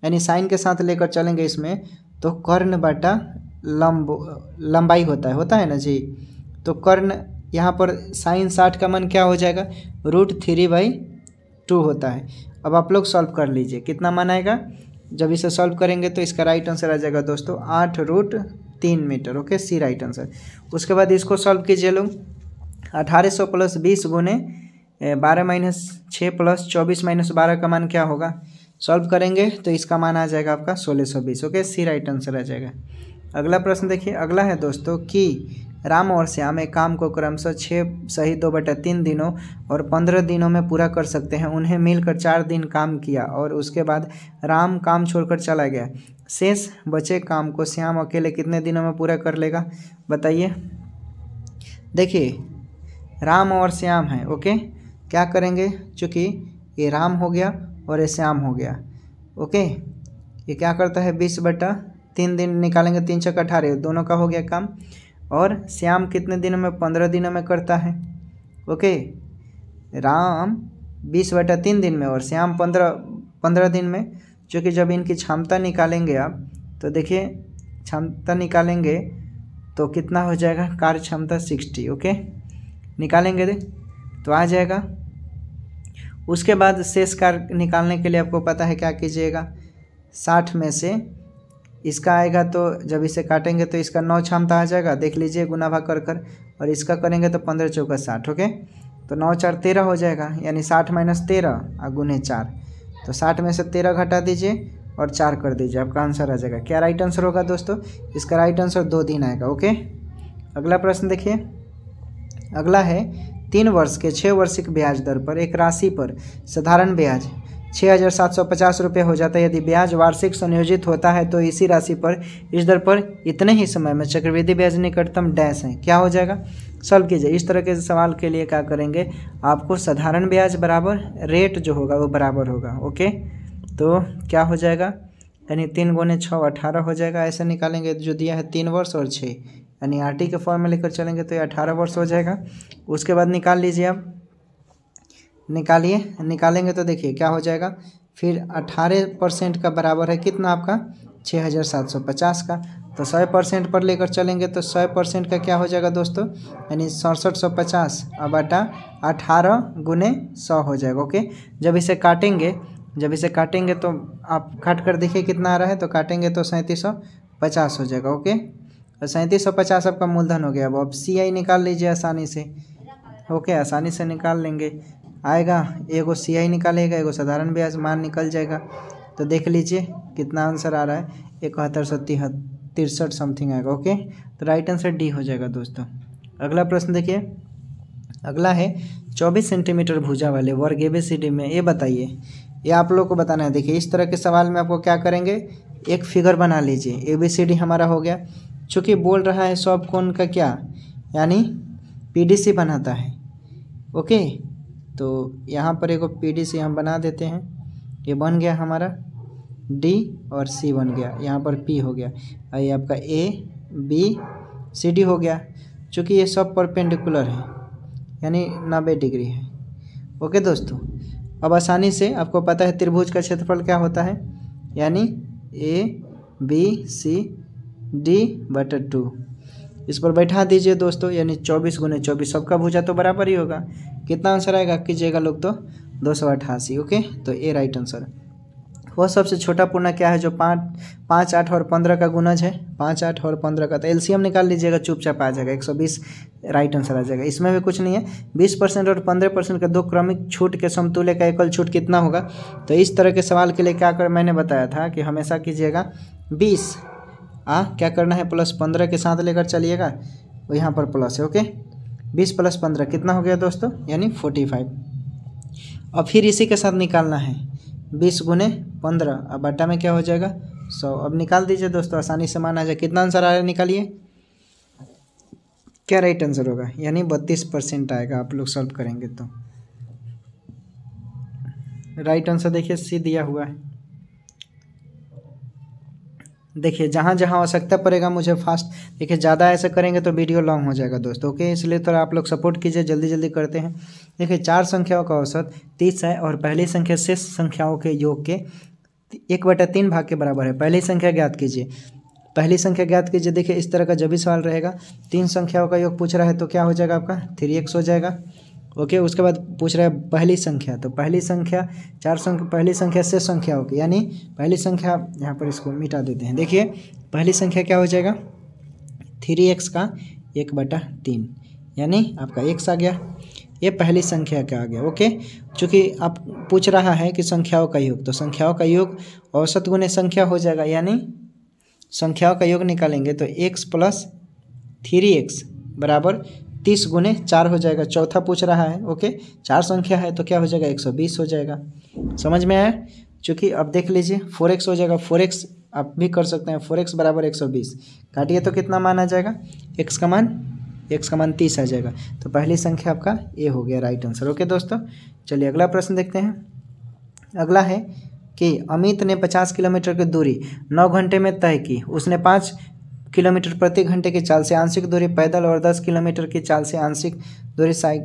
यानी साइन के साथ लेकर चलेंगे इसमें तो कर्ण बटा लंब लंबाई होता है होता है ना जी तो कर्ण यहाँ पर साइन साठ का मन क्या हो जाएगा रूट थ्री बाई टू होता है अब आप लोग सॉल्व कर लीजिए कितना मन आएगा जब इसे सॉल्व करेंगे तो इसका राइट आंसर आ जाएगा दोस्तों आठ रूट तीन metre okay C right answer उसके बाद इसको सॉल्व कीजिए लोग अठारह सौ प्लस बीस गुने बारह माइनस छः प्लस चौबीस माइनस बारह का मान क्या होगा सॉल्व करेंगे तो इसका मान आ जाएगा आपका सोलह सौ बीस ओके सी राइट आंसर आ जाएगा अगला प्रश्न देखिए अगला है दोस्तों कि राम और श्याम एक काम को क्रमशः छः सही दो बटा तीन दिनों और पंद्रह दिनों में पूरा कर सकते हैं उन्हें मिलकर चार दिन काम किया और उसके बाद राम काम छोड़कर चला गया शेष बचे काम को श्याम अकेले कितने दिनों में पूरा कर लेगा बताइए देखिए राम और श्याम है ओके क्या करेंगे चूँकि ये राम हो गया और ये श्याम हो गया ओके ये क्या करता है बीस बटा तीन दिन निकालेंगे तीन छः अठारह दोनों का हो गया काम और श्याम कितने दिनों में पंद्रह दिनों में करता है ओके राम बीस बटा तीन दिन में और श्याम पंद्रह पंद्रह दिन में चूँकि जब इनकी क्षमता निकालेंगे आप तो देखिए क्षमता निकालेंगे तो कितना हो जाएगा कार्य क्षमता सिक्सटी ओके निकालेंगे दे तो आ जाएगा उसके बाद शेष कार्य निकालने के लिए आपको पता है क्या कीजिएगा साठ में से इसका आएगा तो जब इसे काटेंगे तो इसका नौ क्षमता आ जाएगा देख लीजिए गुना भाग कर कर और इसका करेंगे तो पंद्रह चौका साठ ओके तो नौ चार तेरह हो जाएगा यानी साठ माइनस तेरह और गुने चार तो साठ में से तेरह घटा दीजिए और चार कर दीजिए आपका आंसर आ जाएगा क्या राइट आंसर होगा दोस्तों इसका राइट आंसर दो दिन आएगा ओके अगला प्रश्न देखिए अगला है तीन वर्ष के छः वर्षिक ब्याज दर पर एक राशि पर साधारण ब्याज छः हज़ार सात सौ पचास रुपये हो जाता है यदि ब्याज वार्षिक संयोजित होता है तो इसी राशि पर इस दर पर इतने ही समय में चक्रवृद्धि ब्याज निकटतम डैश है क्या हो जाएगा सॉल्व कीजिए इस तरह के सवाल के लिए क्या करेंगे आपको साधारण ब्याज बराबर रेट जो होगा वो बराबर होगा ओके तो क्या हो जाएगा यानी तीन गुने छः अठारह हो जाएगा ऐसे निकालेंगे जो दिया है तीन वर्ष और छः यानी आर के फॉर्म में लेकर चलेंगे तो ये अठारह वर्ष हो जाएगा उसके बाद निकाल लीजिए आप निकालिए निकालेंगे तो देखिए क्या हो जाएगा फिर अठारह परसेंट का बराबर है कितना आपका छः हज़ार सात सौ पचास का तो सौ परसेंट पर लेकर चलेंगे तो सौ परसेंट का क्या हो जाएगा दोस्तों यानी सड़सठ सौ पचास अब आटा अठारह गुने सौ हो जाएगा ओके जब इसे काटेंगे जब इसे काटेंगे तो आप काट कर देखिए कितना आ रहा है तो काटेंगे तो सैंतीस सौ पचास हो जाएगा ओके और तो सैंतीस सौ पचास आपका मूलधन हो गया अब अब सी आई निकाल लीजिए आसानी से ओके आसानी से निकाल लेंगे आएगा एगो सी आई निकालेगा एगो साधारण ब्याज मान निकल जाएगा तो देख लीजिए कितना आंसर आ रहा है इकहत्तर सौ तिरसठ समथिंग आएगा ओके तो राइट आंसर डी हो जाएगा दोस्तों अगला प्रश्न देखिए अगला है चौबीस सेंटीमीटर भुजा वाले वर्ग ए बी सी डी में ये बताइए ये आप लोग को बताना है देखिए इस तरह के सवाल में आपको क्या करेंगे एक फिगर बना लीजिए ए बी सी डी हमारा हो गया चूँकि बोल रहा है सौप कौन का क्या यानी पी डी सी बनाता है ओके तो यहाँ पर एक पी डी सी हम बना देते हैं ये बन गया हमारा डी और सी बन गया यहाँ पर पी हो गया और ये आपका ए बी सी डी हो गया चूँकि ये सब परपेंडिकुलर है यानी नब्बे डिग्री है ओके दोस्तों अब आसानी से आपको पता है त्रिभुज का क्षेत्रफल क्या होता है यानी ए बी सी डी बटर टू इस पर बैठा दीजिए दोस्तों यानी चौबीस गुने चौबीस सबका भुजा तो बराबर ही होगा कितना आंसर आएगा कीजिएगा लोग तो दो सौ अठासी ओके तो ए राइट आंसर वह सबसे छोटा पूर्णा क्या है जो पाँच पाँच आठ और पंद्रह का गुनज है पाँच आठ और पंद्रह का तो एलसीएम निकाल लीजिएगा चुपचाप आ जाएगा एक सौ बीस राइट आंसर आ जाएगा इसमें भी कुछ नहीं है बीस परसेंट और पंद्रह परसेंट का दो क्रमिक छूट के समतुल्य का एकल छूट कितना होगा तो इस तरह के सवाल के लिए क्या कर मैंने बताया था कि हमेशा कीजिएगा बीस आ हाँ, क्या करना है प्लस पंद्रह के साथ लेकर चलिएगा यहाँ पर प्लस है ओके बीस प्लस पंद्रह कितना हो गया दोस्तों यानी फोर्टी फाइव और फिर इसी के साथ निकालना है बीस गुने पंद्रह अब बट्टा में क्या हो जाएगा सौ अब निकाल दीजिए दोस्तों आसानी से माना आ जाए कितना आंसर आ रहा है निकालिए क्या राइट आंसर होगा यानी बत्तीस परसेंट आएगा आप लोग सॉल्व करेंगे तो राइट आंसर देखिए सी दिया हुआ है देखिए जहाँ जहाँ आवश्यकता पड़ेगा मुझे फास्ट देखिए ज़्यादा ऐसा करेंगे तो वीडियो लॉन्ग हो जाएगा दोस्तों ओके इसलिए थोड़ा तो आप लोग सपोर्ट कीजिए जल्दी जल्दी करते हैं देखिए चार संख्याओं का औसत तीस है और पहली संख्या शेष संख्याओं के योग के एक बटा तीन भाग के बराबर है पहली संख्या ज्ञात कीजिए पहली संख्या ज्ञात कीजिए देखिए इस तरह का जब भी सवाल रहेगा तीन संख्याओं का योग पूछ रहा है तो क्या हो जाएगा आपका थ्री एक्स हो जाएगा ओके उसके बाद पूछ रहा है पहली संख्या तो पहली संख्या चार संख्या पहली संख्या से संख्या होगी यानी पहली संख्या यहाँ पर इसको मिटा देते हैं देखिए पहली संख्या क्या हो जाएगा थ्री एक्स का एक बटा तीन यानी आपका एक्स आ गया ये पहली संख्या का आ गया ओके चूँकि आप पूछ रहा है कि संख्याओं का योग तो संख्याओं का योग औसत गुण संख्या हो जाएगा यानी संख्याओं का योग निकालेंगे तो एक्स प्लस थ्री एक्स बराबर तीस गुने चार हो जाएगा चौथा पूछ रहा है ओके चार संख्या है तो क्या हो जाएगा एक सौ बीस हो जाएगा समझ में आया चूँकि अब देख लीजिए फोर एक्स हो जाएगा फोर एक्स आप भी कर सकते हैं फोर एक्स बराबर एक सौ बीस काटिए तो कितना मान आ जाएगा एक्स का मान एक्स का मान तीस आ जाएगा तो पहली संख्या आपका ए हो गया राइट आंसर ओके दोस्तों चलिए अगला प्रश्न देखते हैं अगला है कि अमित ने पचास किलोमीटर की दूरी नौ घंटे में तय की उसने पाँच किलोमीटर प्रति घंटे की चाल से आंशिक दूरी पैदल और दस किलोमीटर की चाल से आंशिक दूरी साइ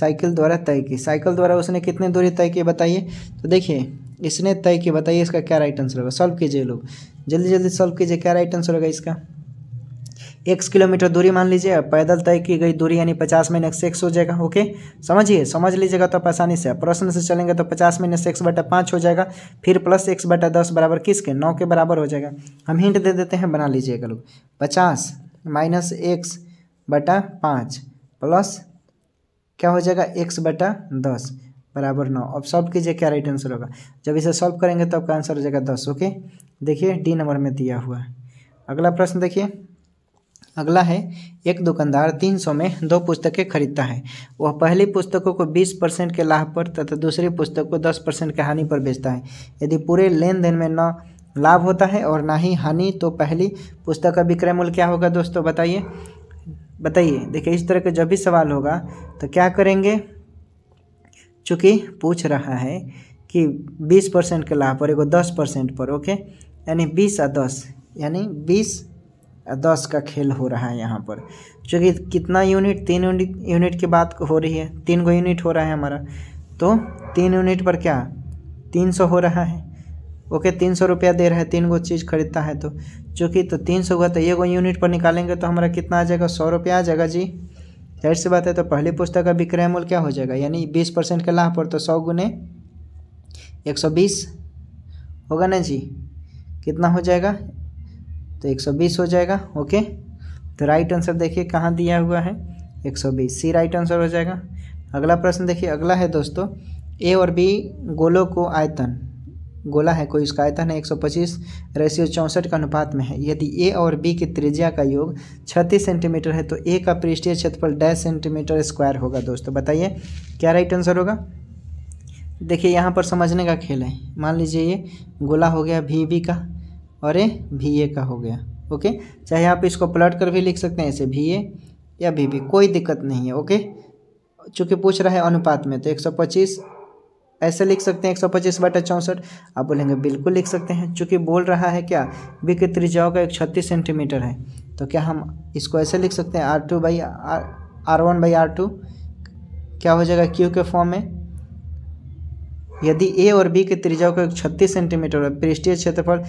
साइकिल द्वारा तय की साइकिल द्वारा उसने कितनी दूरी तय की बताइए तो देखिए इसने तय की बताइए इसका क्या राइट आंसर होगा सॉल्व कीजिए लोग जल्दी जल्दी सॉल्व कीजिए क्या राइट आंसर होगा इसका एक्स किलोमीटर दूरी मान लीजिए पैदल तय की गई दूरी यानी पचास माइनस एक्स हो जाएगा ओके समझिए समझ लीजिएगा तो आप आसानी से प्रश्न से चलेंगे तो पचास माइनस एक्स बटा पाँच हो जाएगा फिर प्लस एक्स बटा दस बराबर किसके नौ के बराबर हो जाएगा हम हिंट दे देते हैं बना लीजिएगा लोग पचास माइनस एक्स बटा पाँच प्लस क्या हो जाएगा एक्स बटा दस बराबर नौ अब सॉल्व कीजिए क्या राइट आंसर होगा जब इसे सॉल्व करेंगे तो आपका आंसर हो जाएगा दस ओके देखिए डी नंबर में दिया हुआ है अगला प्रश्न देखिए अगला है एक दुकानदार तीन सौ में दो पुस्तकें खरीदता है वह पहली पुस्तकों को बीस परसेंट के लाभ पर तथा दूसरी पुस्तक को दस परसेंट के हानि पर बेचता है यदि पूरे लेन देन में न लाभ होता है और ना ही हानि तो पहली पुस्तक का विक्रय मूल्य क्या होगा दोस्तों बताइए बताइए देखिए इस तरह का जब भी सवाल होगा तो क्या करेंगे चूँकि पूछ रहा है कि बीस परसेंट के लाभ पर एगो दस परसेंट पर ओके यानी बीस और दस यानी बीस दस का खेल हो रहा है यहाँ पर चूँकि कितना यूनिट तीन यूनिट यूनिट की बात हो रही है तीन गो यूनिट हो रहा है हमारा तो तीन यूनिट पर क्या तीन सौ हो रहा है ओके तीन सौ रुपया दे रहा है तीन गो चीज़ खरीदता है तो चूँकि तो तीन सौ हुआ तो ये गो यूनिट पर निकालेंगे तो हमारा कितना आ जाएगा सौ रुपया आ जाएगा जी जाहिर सी बात है तो पहली पुस्तक का विक्रय मूल्य क्या हो जाएगा यानी बीस परसेंट के लाभ पर तो सौ गुने एक सौ बीस होगा ना जी कितना हो जाएगा तो 120 हो जाएगा ओके तो राइट आंसर देखिए कहाँ दिया हुआ है 120 सी राइट आंसर हो जाएगा अगला प्रश्न देखिए अगला है दोस्तों ए और बी गोलों को आयतन गोला है कोई उसका आयतन है 125 रेशियो चौंसठ का अनुपात में है यदि ए और बी की त्रिज्या का योग 36 सेंटीमीटर है तो ए का पृष्ठीय क्षेत्रफल डैश सेंटीमीटर स्क्वायर होगा दोस्तों बताइए क्या राइट आंसर होगा देखिए यहाँ पर समझने का खेल है मान लीजिए ये गोला हो गया भी भी का और ये वी ए का हो गया ओके चाहे आप इसको प्लट कर भी लिख सकते हैं ऐसे वी ए या वी बी कोई दिक्कत नहीं है ओके चूँकि पूछ रहा है अनुपात में तो एक सौ पच्चीस ऐसे लिख सकते हैं एक सौ पच्चीस बटा चौंसठ आप बोलेंगे बिल्कुल लिख सकते हैं चूँकि बोल रहा है क्या बी के त्रिज्याओं का एक छत्तीस सेंटीमीटर है तो क्या हम इसको ऐसे लिख सकते हैं R two by R R one by R two क्या हो जाएगा क्यू के फॉर्म में यदि ए और बी के त्रिज्याओं का एक छत्तीस सेंटीमीटर है पृष्ठीय क्षेत्रफल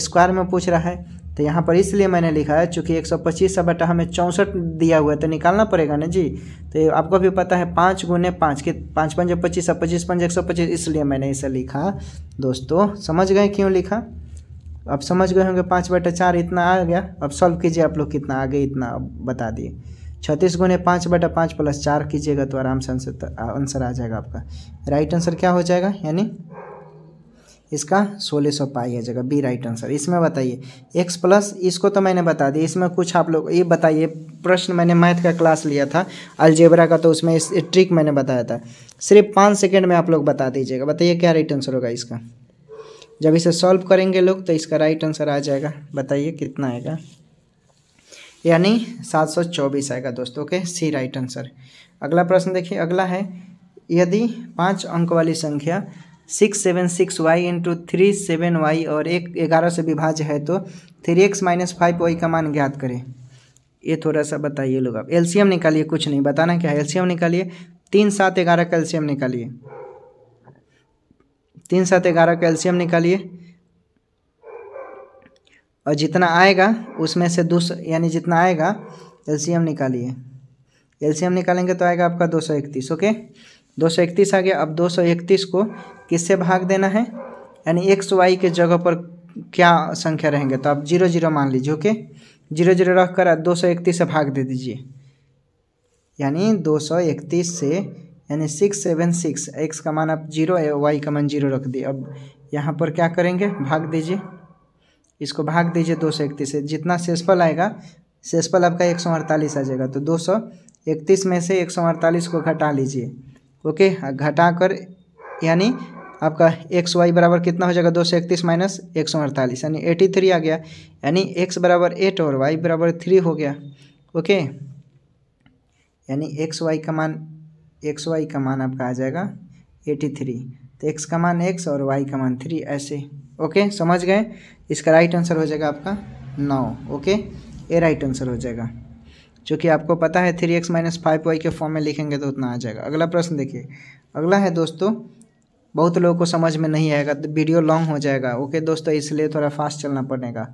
स्क्वायर में पूछ रहा है तो यहाँ पर इसलिए मैंने लिखा है चूँकि एक सौ पच्चीस सौ बटा हमें चौंसठ दिया हुआ है तो निकालना पड़ेगा ना जी तो आपको भी पता है पाँच गुने पाँच के पाँच पंज पच्चीस सौ पच्चीस पंज एक सौ पच्चीस इसलिए मैंने इसे लिखा दोस्तों समझ गए क्यों लिखा अब समझ गए होंगे पाँच बटा चार इतना आ गया अब सॉल्व कीजिए आप लोग कितना आ गए इतना बता दिए छत्तीस गुने पाँच बटा पाँच प्लस चार कीजिएगा तो आराम से आंसर आ जाएगा आपका राइट आंसर क्या हो जाएगा यानी इसका सोलह सौ पाई है जगह बी राइट आंसर इसमें बताइए एक्स प्लस इसको तो मैंने बता दिया इसमें कुछ आप लोग ये बताइए प्रश्न मैंने मैथ का क्लास लिया था अलजेबरा का तो उसमें इस ट्रिक मैंने बताया था सिर्फ पाँच सेकेंड में आप लोग बता दीजिएगा बताइए क्या राइट आंसर होगा इसका जब इसे सॉल्व करेंगे लोग तो इसका राइट आंसर आ जाएगा बताइए कितना आएगा यानी सात सौ चौबीस आएगा दोस्तों ओके सी राइट आंसर अगला प्रश्न देखिए अगला है यदि पाँच अंक वाली संख्या six seven six Y into three seven Y और एक ग्यारह से विभाज्य है तो three X minus five Y का मान ज्ञात करें ये थोड़ा सा बताइए लोग आप एलसीएम निकालिए कुछ नहीं बताना क्या है एलसीएम निकालिए तीन सात ग्यारह का एलसीएम निकालिए तीन सात ग्यारह का एलसीएम निकालिए और जितना आएगा उसमें से दो यानी जितना आएगा एलसीएम निकालिए एलसीएम निकालेंगे तो आएगा आपका दो सौ इकतीस ओके दो सौ इकतीस आ गया अब दो सौ इकतीस को किससे भाग देना है यानी एक्स वाई के जगह पर क्या संख्या रहेंगे तो आप जीरो जीरो मान लीजिए ओके जीरो जीरो रख कर दो सौ इकतीस से भाग दे दीजिए यानी दो सौ इकतीस से यानी सिक्स सेवन सिक्स एक्स का मान आप जीरो वाई का मान जीरो रख दिए अब यहाँ पर क्या करेंगे भाग दीजिए इसको भाग दीजिए दो सौ इकतीस से जितना शेषफल आएगा शेषफल आपका एक सौ अड़तालीस आ जाएगा तो दो सौ इकतीस में से एक सौ अड़तालीस को घटा लीजिए ओके घटा कर यानी आपका एक्स वाई बराबर कितना हो जाएगा दो सौ इकतीस माइनस एक सौ अड़तालीस यानी एटी थ्री आ गया यानी एक्स बराबर एट और वाई बराबर थ्री हो गया ओके यानी एक्स वाई का मान एक्स वाई का मान आपका आ जाएगा एटी थ्री तो एक्स का मान एक्स और वाई का मान थ्री ऐसे ओके समझ गए इसका राइट आंसर हो जाएगा आपका नौ ओके ए राइट आंसर हो जाएगा चूँकि आपको पता है three X minus five Y के फॉर्म में लिखेंगे तो उतना आ जाएगा अगला प्रश्न देखिए अगला है दोस्तों बहुत लोगों को समझ में नहीं आएगा तो वीडियो लॉन्ग हो जाएगा ओके दोस्तों इसलिए थोड़ा फास्ट चलना पड़ेगा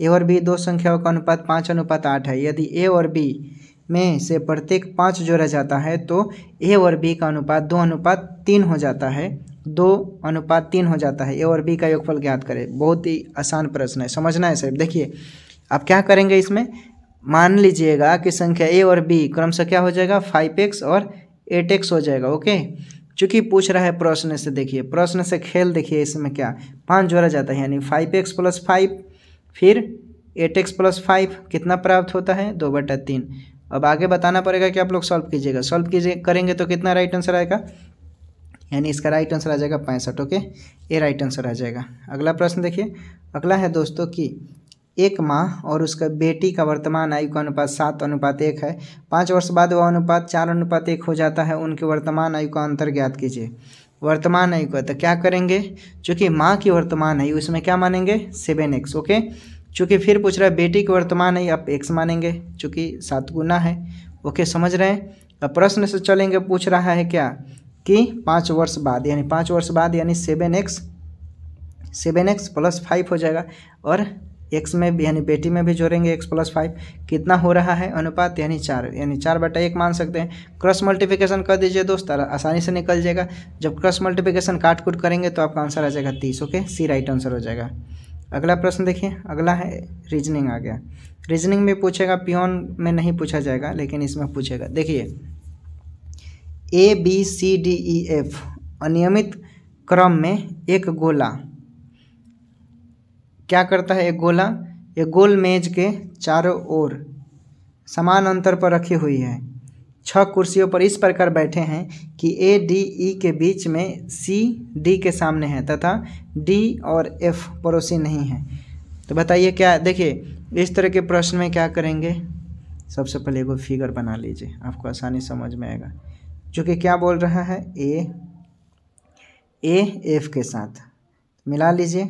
ए और बी दो संख्याओं का अनुपात पाँच अनुपात आठ है यदि ए और बी में से प्रत्येक पाँच जोड़ा जाता है तो ए और बी का अनुपात दो अनुपात तीन हो जाता है दो अनुपात तीन हो जाता है ए और बी का योगफल ज्ञात करें बहुत ही आसान प्रश्न है समझना है सर देखिए आप क्या करेंगे इसमें मान लीजिएगा कि संख्या ए और बी क्रमशः क्या हो जाएगा फाइव एक्स और एट एक्स हो जाएगा ओके चूंकि पूछ रहा है प्रश्न से देखिए प्रश्न से खेल देखिए इसमें क्या पाँच जोड़ा जाता है यानी फाइव एक्स प्लस फाइव फिर एट एक्स प्लस फाइव कितना प्राप्त होता है दो बटा तीन अब आगे बताना पड़ेगा कि आप लोग सॉल्व कीजिएगा सॉल्व कीजिए करेंगे तो कितना राइट आंसर आएगा यानी इसका राइट आंसर आ जाएगा पैंसठ ओके ये राइट आंसर आ जाएगा अगला प्रश्न देखिए अगला है दोस्तों कि एक माह और उसका बेटी का वर्तमान आयु का अनुपात सात अनुपात एक है पाँच वर्ष बाद वह अनुपात चार अनुपात एक हो जाता है उनके वर्तमान आयु का अंतर ज्ञात कीजिए वर्तमान आयु का तो क्या करेंगे चूँकि माँ की वर्तमान आयु उसमें क्या मानेंगे सेवन एक्स ओके चूँकि फिर पूछ रहा है बेटी की वर्तमान आयु आप एक्स मानेंगे चूँकि सात गुना है ओके समझ रहे हैं प्रश्न से चलेंगे पूछ रहा है क्या कि पाँच वर्ष बाद यानी पाँच वर्ष बाद यानी seven X seven X plus five हो जाएगा और एक्स में यानी पेटी में भी जोड़ेंगे एक्स प्लस फाइव कितना हो रहा है अनुपात यानी चार यानी चार बटा एक मान सकते हैं क्रॉस मल्टीप्लिकेशन कर दीजिए दोस्त आसानी से निकल जाएगा जब क्रॉस मल्टीप्लिकेशन काट कूट करेंगे तो आपका आंसर आ जाएगा तीस ओके सी राइट आंसर हो जाएगा अगला प्रश्न देखिए अगला है रीजनिंग आ गया रीजनिंग में पूछेगा पियोन में नहीं पूछा जाएगा लेकिन इसमें पूछेगा देखिए A B C D E F अनियमित क्रम में एक गोला क्या करता है एक गोला एक गोल मेज के चारों ओर समान अंतर पर रखी हुई है छह कुर्सियों पर इस प्रकार बैठे हैं कि ए डी ई के बीच में सी डी के सामने है तथा डी और एफ पड़ोसी नहीं है तो बताइए क्या देखिए इस तरह के प्रश्न में क्या करेंगे सबसे पहले एगो फिगर बना लीजिए आपको आसानी समझ में आएगा चूँकि क्या बोल रहा है ए ए एफ के साथ मिला लीजिए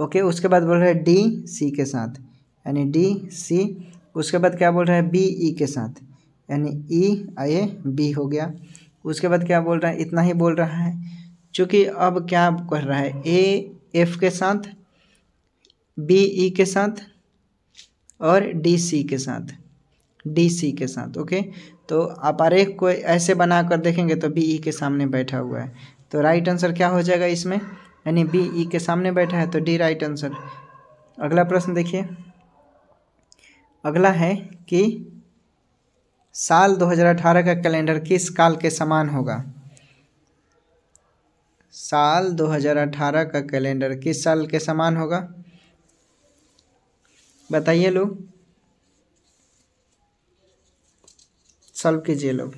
ओके उसके बाद बोल रहा है डी सी के साथ यानी डी सी उसके बाद क्या बोल रहा है बी ई के साथ यानी ई आई ए बी हो गया उसके बाद क्या बोल रहा है इतना ही बोल रहा है चूँकि अब क्या कर रहा है ए एफ के साथ बी ई के साथ और डी सी के साथ डी सी के साथ ओके तो आप आरेख को ऐसे बना कर देखेंगे तो बी ई के सामने बैठा हुआ है तो राइट आंसर क्या हो जाएगा इसमें यानी बी ई e के सामने बैठा है तो डी राइट आंसर अगला प्रश्न देखिए अगला है कि साल 2018 का कैलेंडर किस काल के समान होगा साल 2018 का कैलेंडर किस साल के समान होगा बताइए लोग सॉल्व कीजिए लोग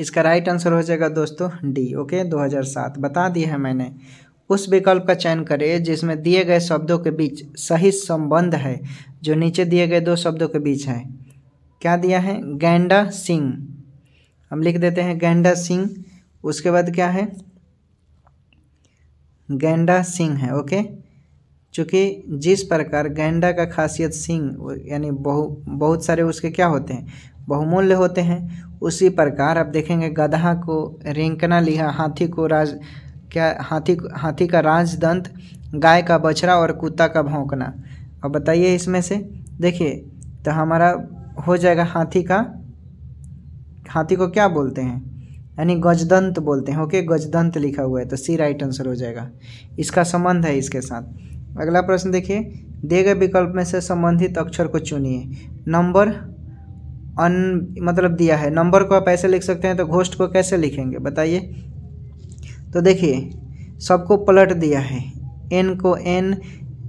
इसका राइट आंसर हो जाएगा दोस्तों डी ओके 2007 बता दिया है मैंने उस विकल्प का चयन करें जिसमें दिए गए शब्दों के बीच सही संबंध है जो नीचे दिए गए दो शब्दों के बीच है क्या दिया है गेंडा सिंह हम लिख देते हैं गेंडा सिंह उसके बाद क्या है गेंडा सिंह है ओके चूँकि जिस प्रकार गेंडा का खासियत सिंह यानी बहु बहुत सारे उसके क्या होते हैं बहुमूल्य होते हैं उसी प्रकार आप देखेंगे गधा को रेंकना लिहा हाथी को राज क्या हाथी हाथी का राजदंत गाय का बछड़ा और कुत्ता का भौंकना अब बताइए इसमें से देखिए तो हमारा हो जाएगा हाथी का हाथी को क्या बोलते हैं यानी गजदंत बोलते हैं ओके गजदंत लिखा हुआ है तो सी राइट आंसर हो जाएगा इसका संबंध है इसके साथ अगला प्रश्न देखिए दिए गए विकल्प में से संबंधित अक्षर को चुनिए नंबर अन मतलब दिया है नंबर को आप ऐसे लिख सकते हैं तो घोष्ट को कैसे लिखेंगे बताइए तो देखिए सबको पलट दिया है एन को एन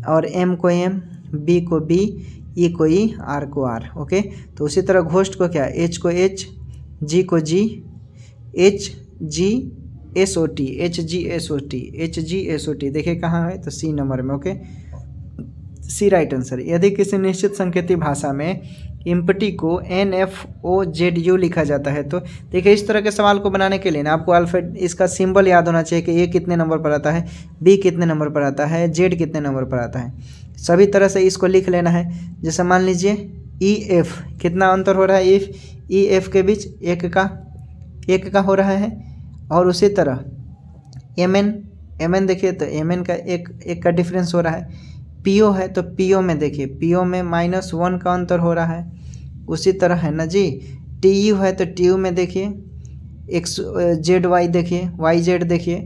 और एम को एम बी को बी ई e को ई e, आर को आर ओके तो उसी तरह घोष्ट को क्या एच को एच जी को G H G S O T H G S O T H G S O T देखिए कहाँ है तो सी नंबर में ओके सी राइट आंसर यदि किसी निश्चित संकेती भाषा में इम्पटी को N F O Z U लिखा जाता है तो देखिए इस तरह के सवाल को बनाने के लिए ना आपको अल्फेड इसका सिंबल याद होना चाहिए कि ए कितने नंबर पर आता है बी कितने नंबर पर आता है जेड कितने नंबर पर आता है सभी तरह से इसको लिख लेना है जैसे मान लीजिए ई e, एफ कितना अंतर हो रहा है इफ ई एफ के बीच एक का एक का हो रहा है और उसी तरह एम एन एम एन देखिए तो एम एन का एक एक का डिफरेंस हो रहा है पीओ है तो पीओ में देखिए पीओ में माइनस वन का अंतर हो रहा है उसी तरह है ना जी यू है तो यू में देखिए एक्स जेड वाई देखिए वाई जेड देखिए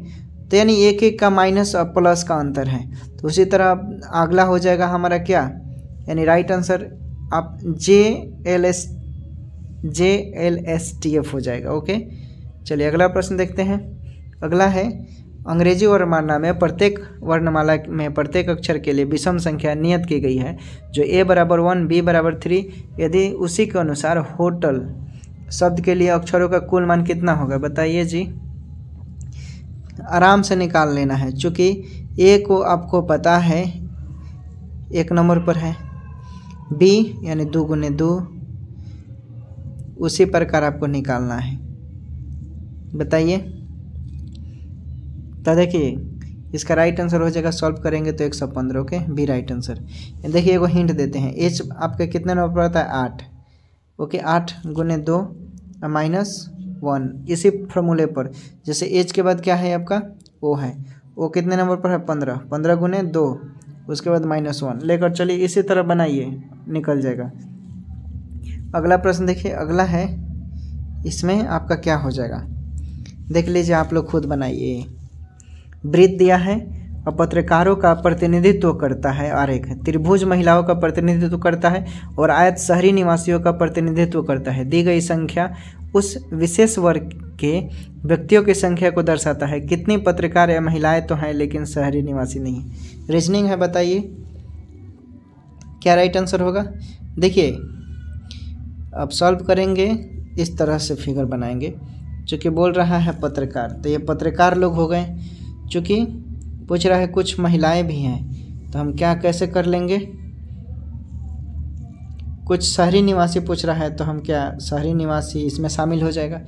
तो यानी एक एक का माइनस और प्लस का अंतर है तो उसी तरह अगला हो जाएगा हमारा क्या यानी राइट आंसर आप J L S J L S T F हो जाएगा ओके चलिए अगला प्रश्न देखते हैं अगला है अंग्रेजी वर्णमाला में प्रत्येक वर्णमाला में प्रत्येक अक्षर के लिए विषम संख्या नियत की गई है जो ए बराबर वन बी बराबर थ्री यदि उसी के अनुसार होटल शब्द के लिए अक्षरों का कुल मान कितना होगा बताइए जी आराम से निकाल लेना है चूँकि ए को आपको पता है एक नंबर पर है बी यानी दो गुने दो उसी प्रकार आपको निकालना है बताइए तो देखिए इसका राइट आंसर हो जाएगा सॉल्व करेंगे तो एक सौ पंद्रह ओके बी राइट आंसर देखिए एगो हिंट देते हैं एच आपका कितने नंबर पर आता है आठ ओके आठ गुने दो माइनस वन इसी फॉर्मूले पर जैसे एच के बाद क्या है आपका ओ है ओ कितने नंबर पर है पंद्रह पंद्रह गुने दो उसके बाद माइनस वन लेकर चलिए इसी तरह बनाइए निकल जाएगा अगला प्रश्न देखिए अगला है इसमें आपका क्या हो जाएगा देख लीजिए आप लोग खुद बनाइए वृत्त दिया है और पत्रकारों का प्रतिनिधित्व करता है आरेख त्रिभुज महिलाओं का प्रतिनिधित्व करता है और आयत शहरी निवासियों का प्रतिनिधित्व करता है दी गई संख्या उस विशेष वर्ग के व्यक्तियों की संख्या को दर्शाता है कितनी पत्रकार या महिलाएं तो हैं लेकिन शहरी निवासी नहीं रीजनिंग है बताइए क्या राइट आंसर होगा देखिए अब सॉल्व करेंगे इस तरह से फिगर बनाएंगे चूँकि बोल रहा है पत्रकार तो ये पत्रकार लोग हो गए चूँकि पूछ रहा है कुछ महिलाएं भी हैं तो हम क्या कैसे कर लेंगे कुछ शहरी निवासी पूछ रहा है तो हम क्या शहरी निवासी इसमें शामिल हो जाएगा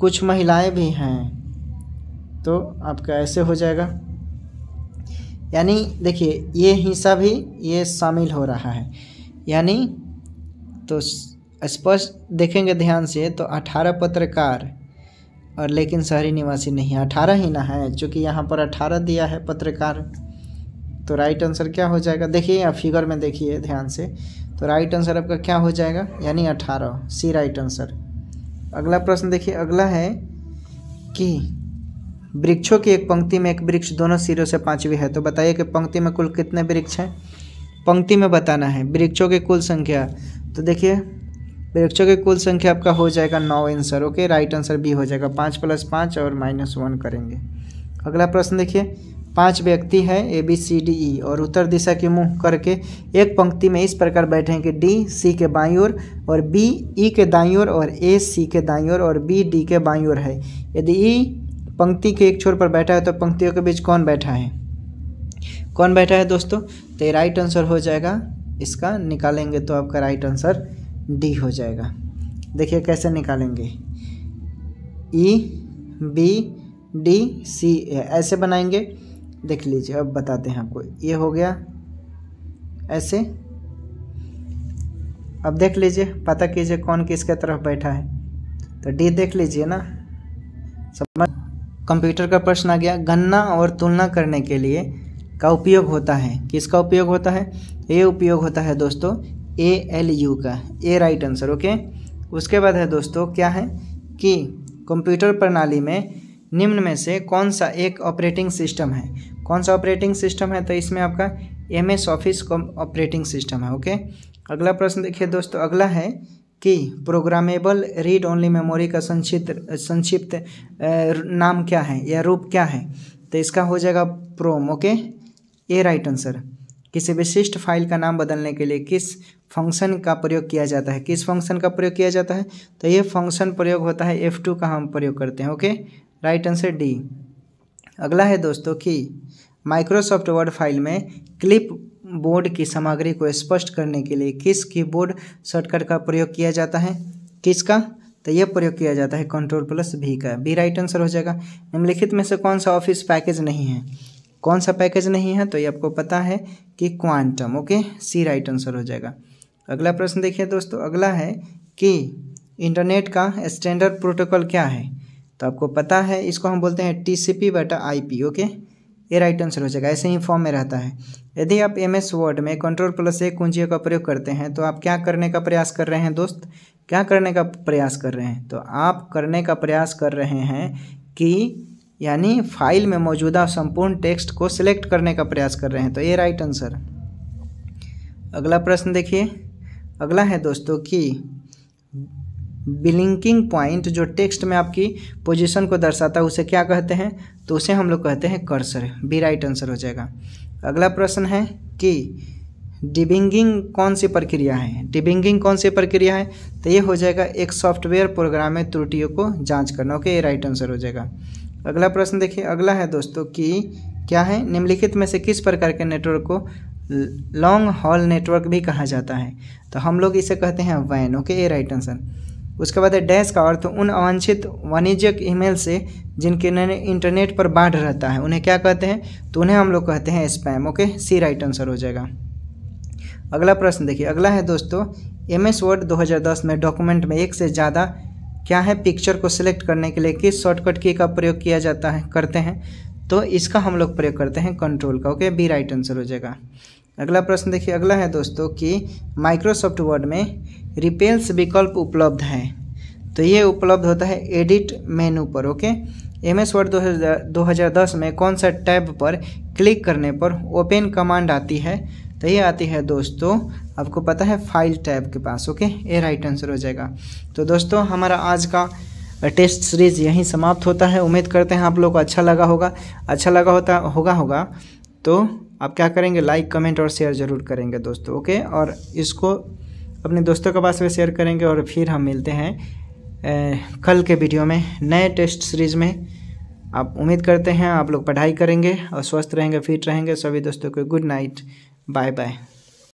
कुछ महिलाएं भी हैं तो आपका ऐसे हो जाएगा यानी देखिए ये हिस्सा भी ये शामिल हो रहा है यानी तो स्पष्ट देखेंगे ध्यान से तो अठारह पत्रकार और लेकिन शहरी निवासी नहीं अठारह ही ना है चूँकि यहाँ पर अठारह दिया है पत्रकार तो राइट आंसर क्या हो जाएगा देखिए यहाँ फिगर में देखिए ध्यान से तो राइट आंसर आपका क्या हो जाएगा यानी अठारह सी राइट आंसर अगला प्रश्न देखिए अगला है कि वृक्षों की एक पंक्ति में एक वृक्ष दोनों सिरों से पाँचवीं है तो बताइए कि पंक्ति में कुल कितने वृक्ष हैं पंक्ति में बताना है वृक्षों की कुल संख्या तो देखिए वृक्षों की कुल संख्या आपका हो जाएगा नौ answer okay right answer B हो जाएगा पाँच प्लस पाँच और माइनस वन करेंगे अगला प्रश्न देखिए पांच व्यक्ति हैं ए बी सी डी ई और उत्तर दिशा के मुंह करके एक पंक्ति में इस प्रकार बैठे हैं कि डी सी के बाईं ओर और बी ई e के दाईं ओर और ए सी के दाईं ओर और बी डी के बाईं ओर है यदि ई e पंक्ति के एक छोर पर बैठा है तो पंक्तियों के बीच कौन बैठा है कौन बैठा है दोस्तों तो राइट आंसर हो जाएगा इसका निकालेंगे तो आपका राइट आंसर डी हो जाएगा देखिए कैसे निकालेंगे ई बी डी सी ए ऐसे बनाएंगे देख लीजिए अब बताते हैं आपको ये हो गया ऐसे अब देख लीजिए पता कीजिए कौन किसके तरफ बैठा है तो डी देख लीजिए ना समझ कंप्यूटर का प्रश्न आ गया गणना और तुलना करने के लिए का उपयोग होता है किसका उपयोग होता है ये उपयोग होता है दोस्तों ए एल यू का ए राइट आंसर ओके उसके बाद है दोस्तों क्या है कि कंप्यूटर प्रणाली में निम्न में से कौन सा एक ऑपरेटिंग सिस्टम है कौन सा ऑपरेटिंग सिस्टम है तो इसमें आपका M S office operating system है ओके अगला प्रश्न देखिए दोस्तों अगला है कि प्रोग्रामेबल रीड ओनली मेमोरी का संक्षिप्त संक्षिप्त नाम क्या है या रूप क्या है तो इसका हो जाएगा PROM okay A right answer किसी विशिष्ट फाइल का नाम बदलने के लिए किस फंक्शन का प्रयोग किया जाता है किस फंक्शन का प्रयोग किया जाता है तो ये फंक्शन प्रयोग होता है एफ़ टू का हम प्रयोग करते हैं ओके राइट आंसर डी अगला है दोस्तों कि माइक्रोसॉफ्ट वर्ड फाइल में क्लिप बोर्ड की सामग्री को स्पष्ट करने के लिए किस कीबोर्ड शॉर्टकट का प्रयोग किया जाता है किसका तो यह प्रयोग किया जाता है कंट्रोल प्लस भी का बी राइट आंसर हो जाएगा निम्नलिखित में से कौन सा ऑफिस पैकेज नहीं है कौन सा पैकेज नहीं है तो ये आपको पता है कि quantum okay C right answer हो जाएगा अगला प्रश्न देखिए दोस्तों अगला है कि इंटरनेट का स्टैंडर्ड प्रोटोकॉल क्या है तो आपको पता है इसको हम बोलते हैं टी सी पी बटा आई पी ओके ये राइट आंसर हो जाएगा ऐसे ही फॉर्म में रहता है यदि आप एम एस वर्ड में कंट्रोल प्लस एक कुंजियों का प्रयोग करते हैं तो आप क्या करने का प्रयास कर रहे हैं दोस्त क्या करने का प्रयास कर रहे हैं तो आप करने का प्रयास कर रहे हैं कि यानी फाइल में मौजूदा संपूर्ण टेक्स्ट को सिलेक्ट करने का प्रयास कर रहे हैं तो ये राइट आंसर अगला प्रश्न देखिए अगला है दोस्तों कि बिलिंकिंग पॉइंट जो टेक्स्ट में आपकी पोजीशन को दर्शाता है उसे क्या कहते हैं तो उसे हम लोग कहते हैं कर्सर बी राइट आंसर हो जाएगा अगला प्रश्न है कि डिबिंगिंग कौन सी प्रक्रिया है डिबिंगिंग कौन सी प्रक्रिया है तो ये हो जाएगा एक सॉफ्टवेयर प्रोग्राम में त्रुटियों को जांच करना ओके ये राइट आंसर हो जाएगा अगला प्रश्न देखिए अगला है दोस्तों कि क्या है निम्नलिखित में से किस प्रकार के नेटवर्क को लॉन्ग हॉल नेटवर्क भी कहा जाता है तो हम लोग इसे कहते हैं वैन ओके ए राइट आंसर उसके बाद है डैश का अर्थ उन अवांछित वाणिज्यिक ईमेल से जिनके इंटरनेट पर बाढ़ रहता है उन्हें क्या कहते हैं तो उन्हें हम लोग कहते हैं spam okay C right answer हो जाएगा अगला प्रश्न देखिए अगला है दोस्तों एम एस वर्ड दस में डॉक्यूमेंट में एक से ज़्यादा क्या है पिक्चर को सिलेक्ट करने के लिए किस शॉर्टकट की का प्रयोग किया जाता है करते हैं तो इसका हम लोग प्रयोग करते हैं कंट्रोल का ओके बी राइट आंसर हो जाएगा अगला प्रश्न देखिए अगला है दोस्तों कि माइक्रोसॉफ्ट वर्ड में रिपेल्स विकल्प उपलब्ध है तो ये उपलब्ध होता है एडिट मेनू पर ओके एम एस वर्ड दो हज़ार में कौन सा टैब पर क्लिक करने पर ओपन कमांड आती है तो ये आती है दोस्तों आपको पता है फाइल टैब के पास ओके ये राइट आंसर हो जाएगा तो दोस्तों हमारा आज का टेस्ट सीरीज यहीं समाप्त होता है उम्मीद करते हैं आप लोग को अच्छा लगा होगा अच्छा लगा होता होगा होगा तो आप क्या करेंगे लाइक कमेंट और शेयर ज़रूर करेंगे दोस्तों ओके और इसको अपने दोस्तों के पास में शेयर करेंगे और फिर हम मिलते हैं ए, कल के वीडियो में नए टेस्ट सीरीज में आप उम्मीद करते हैं आप लोग पढ़ाई करेंगे और स्वस्थ रहेंगे फिट रहेंगे सभी दोस्तों को गुड नाइट 拜拜。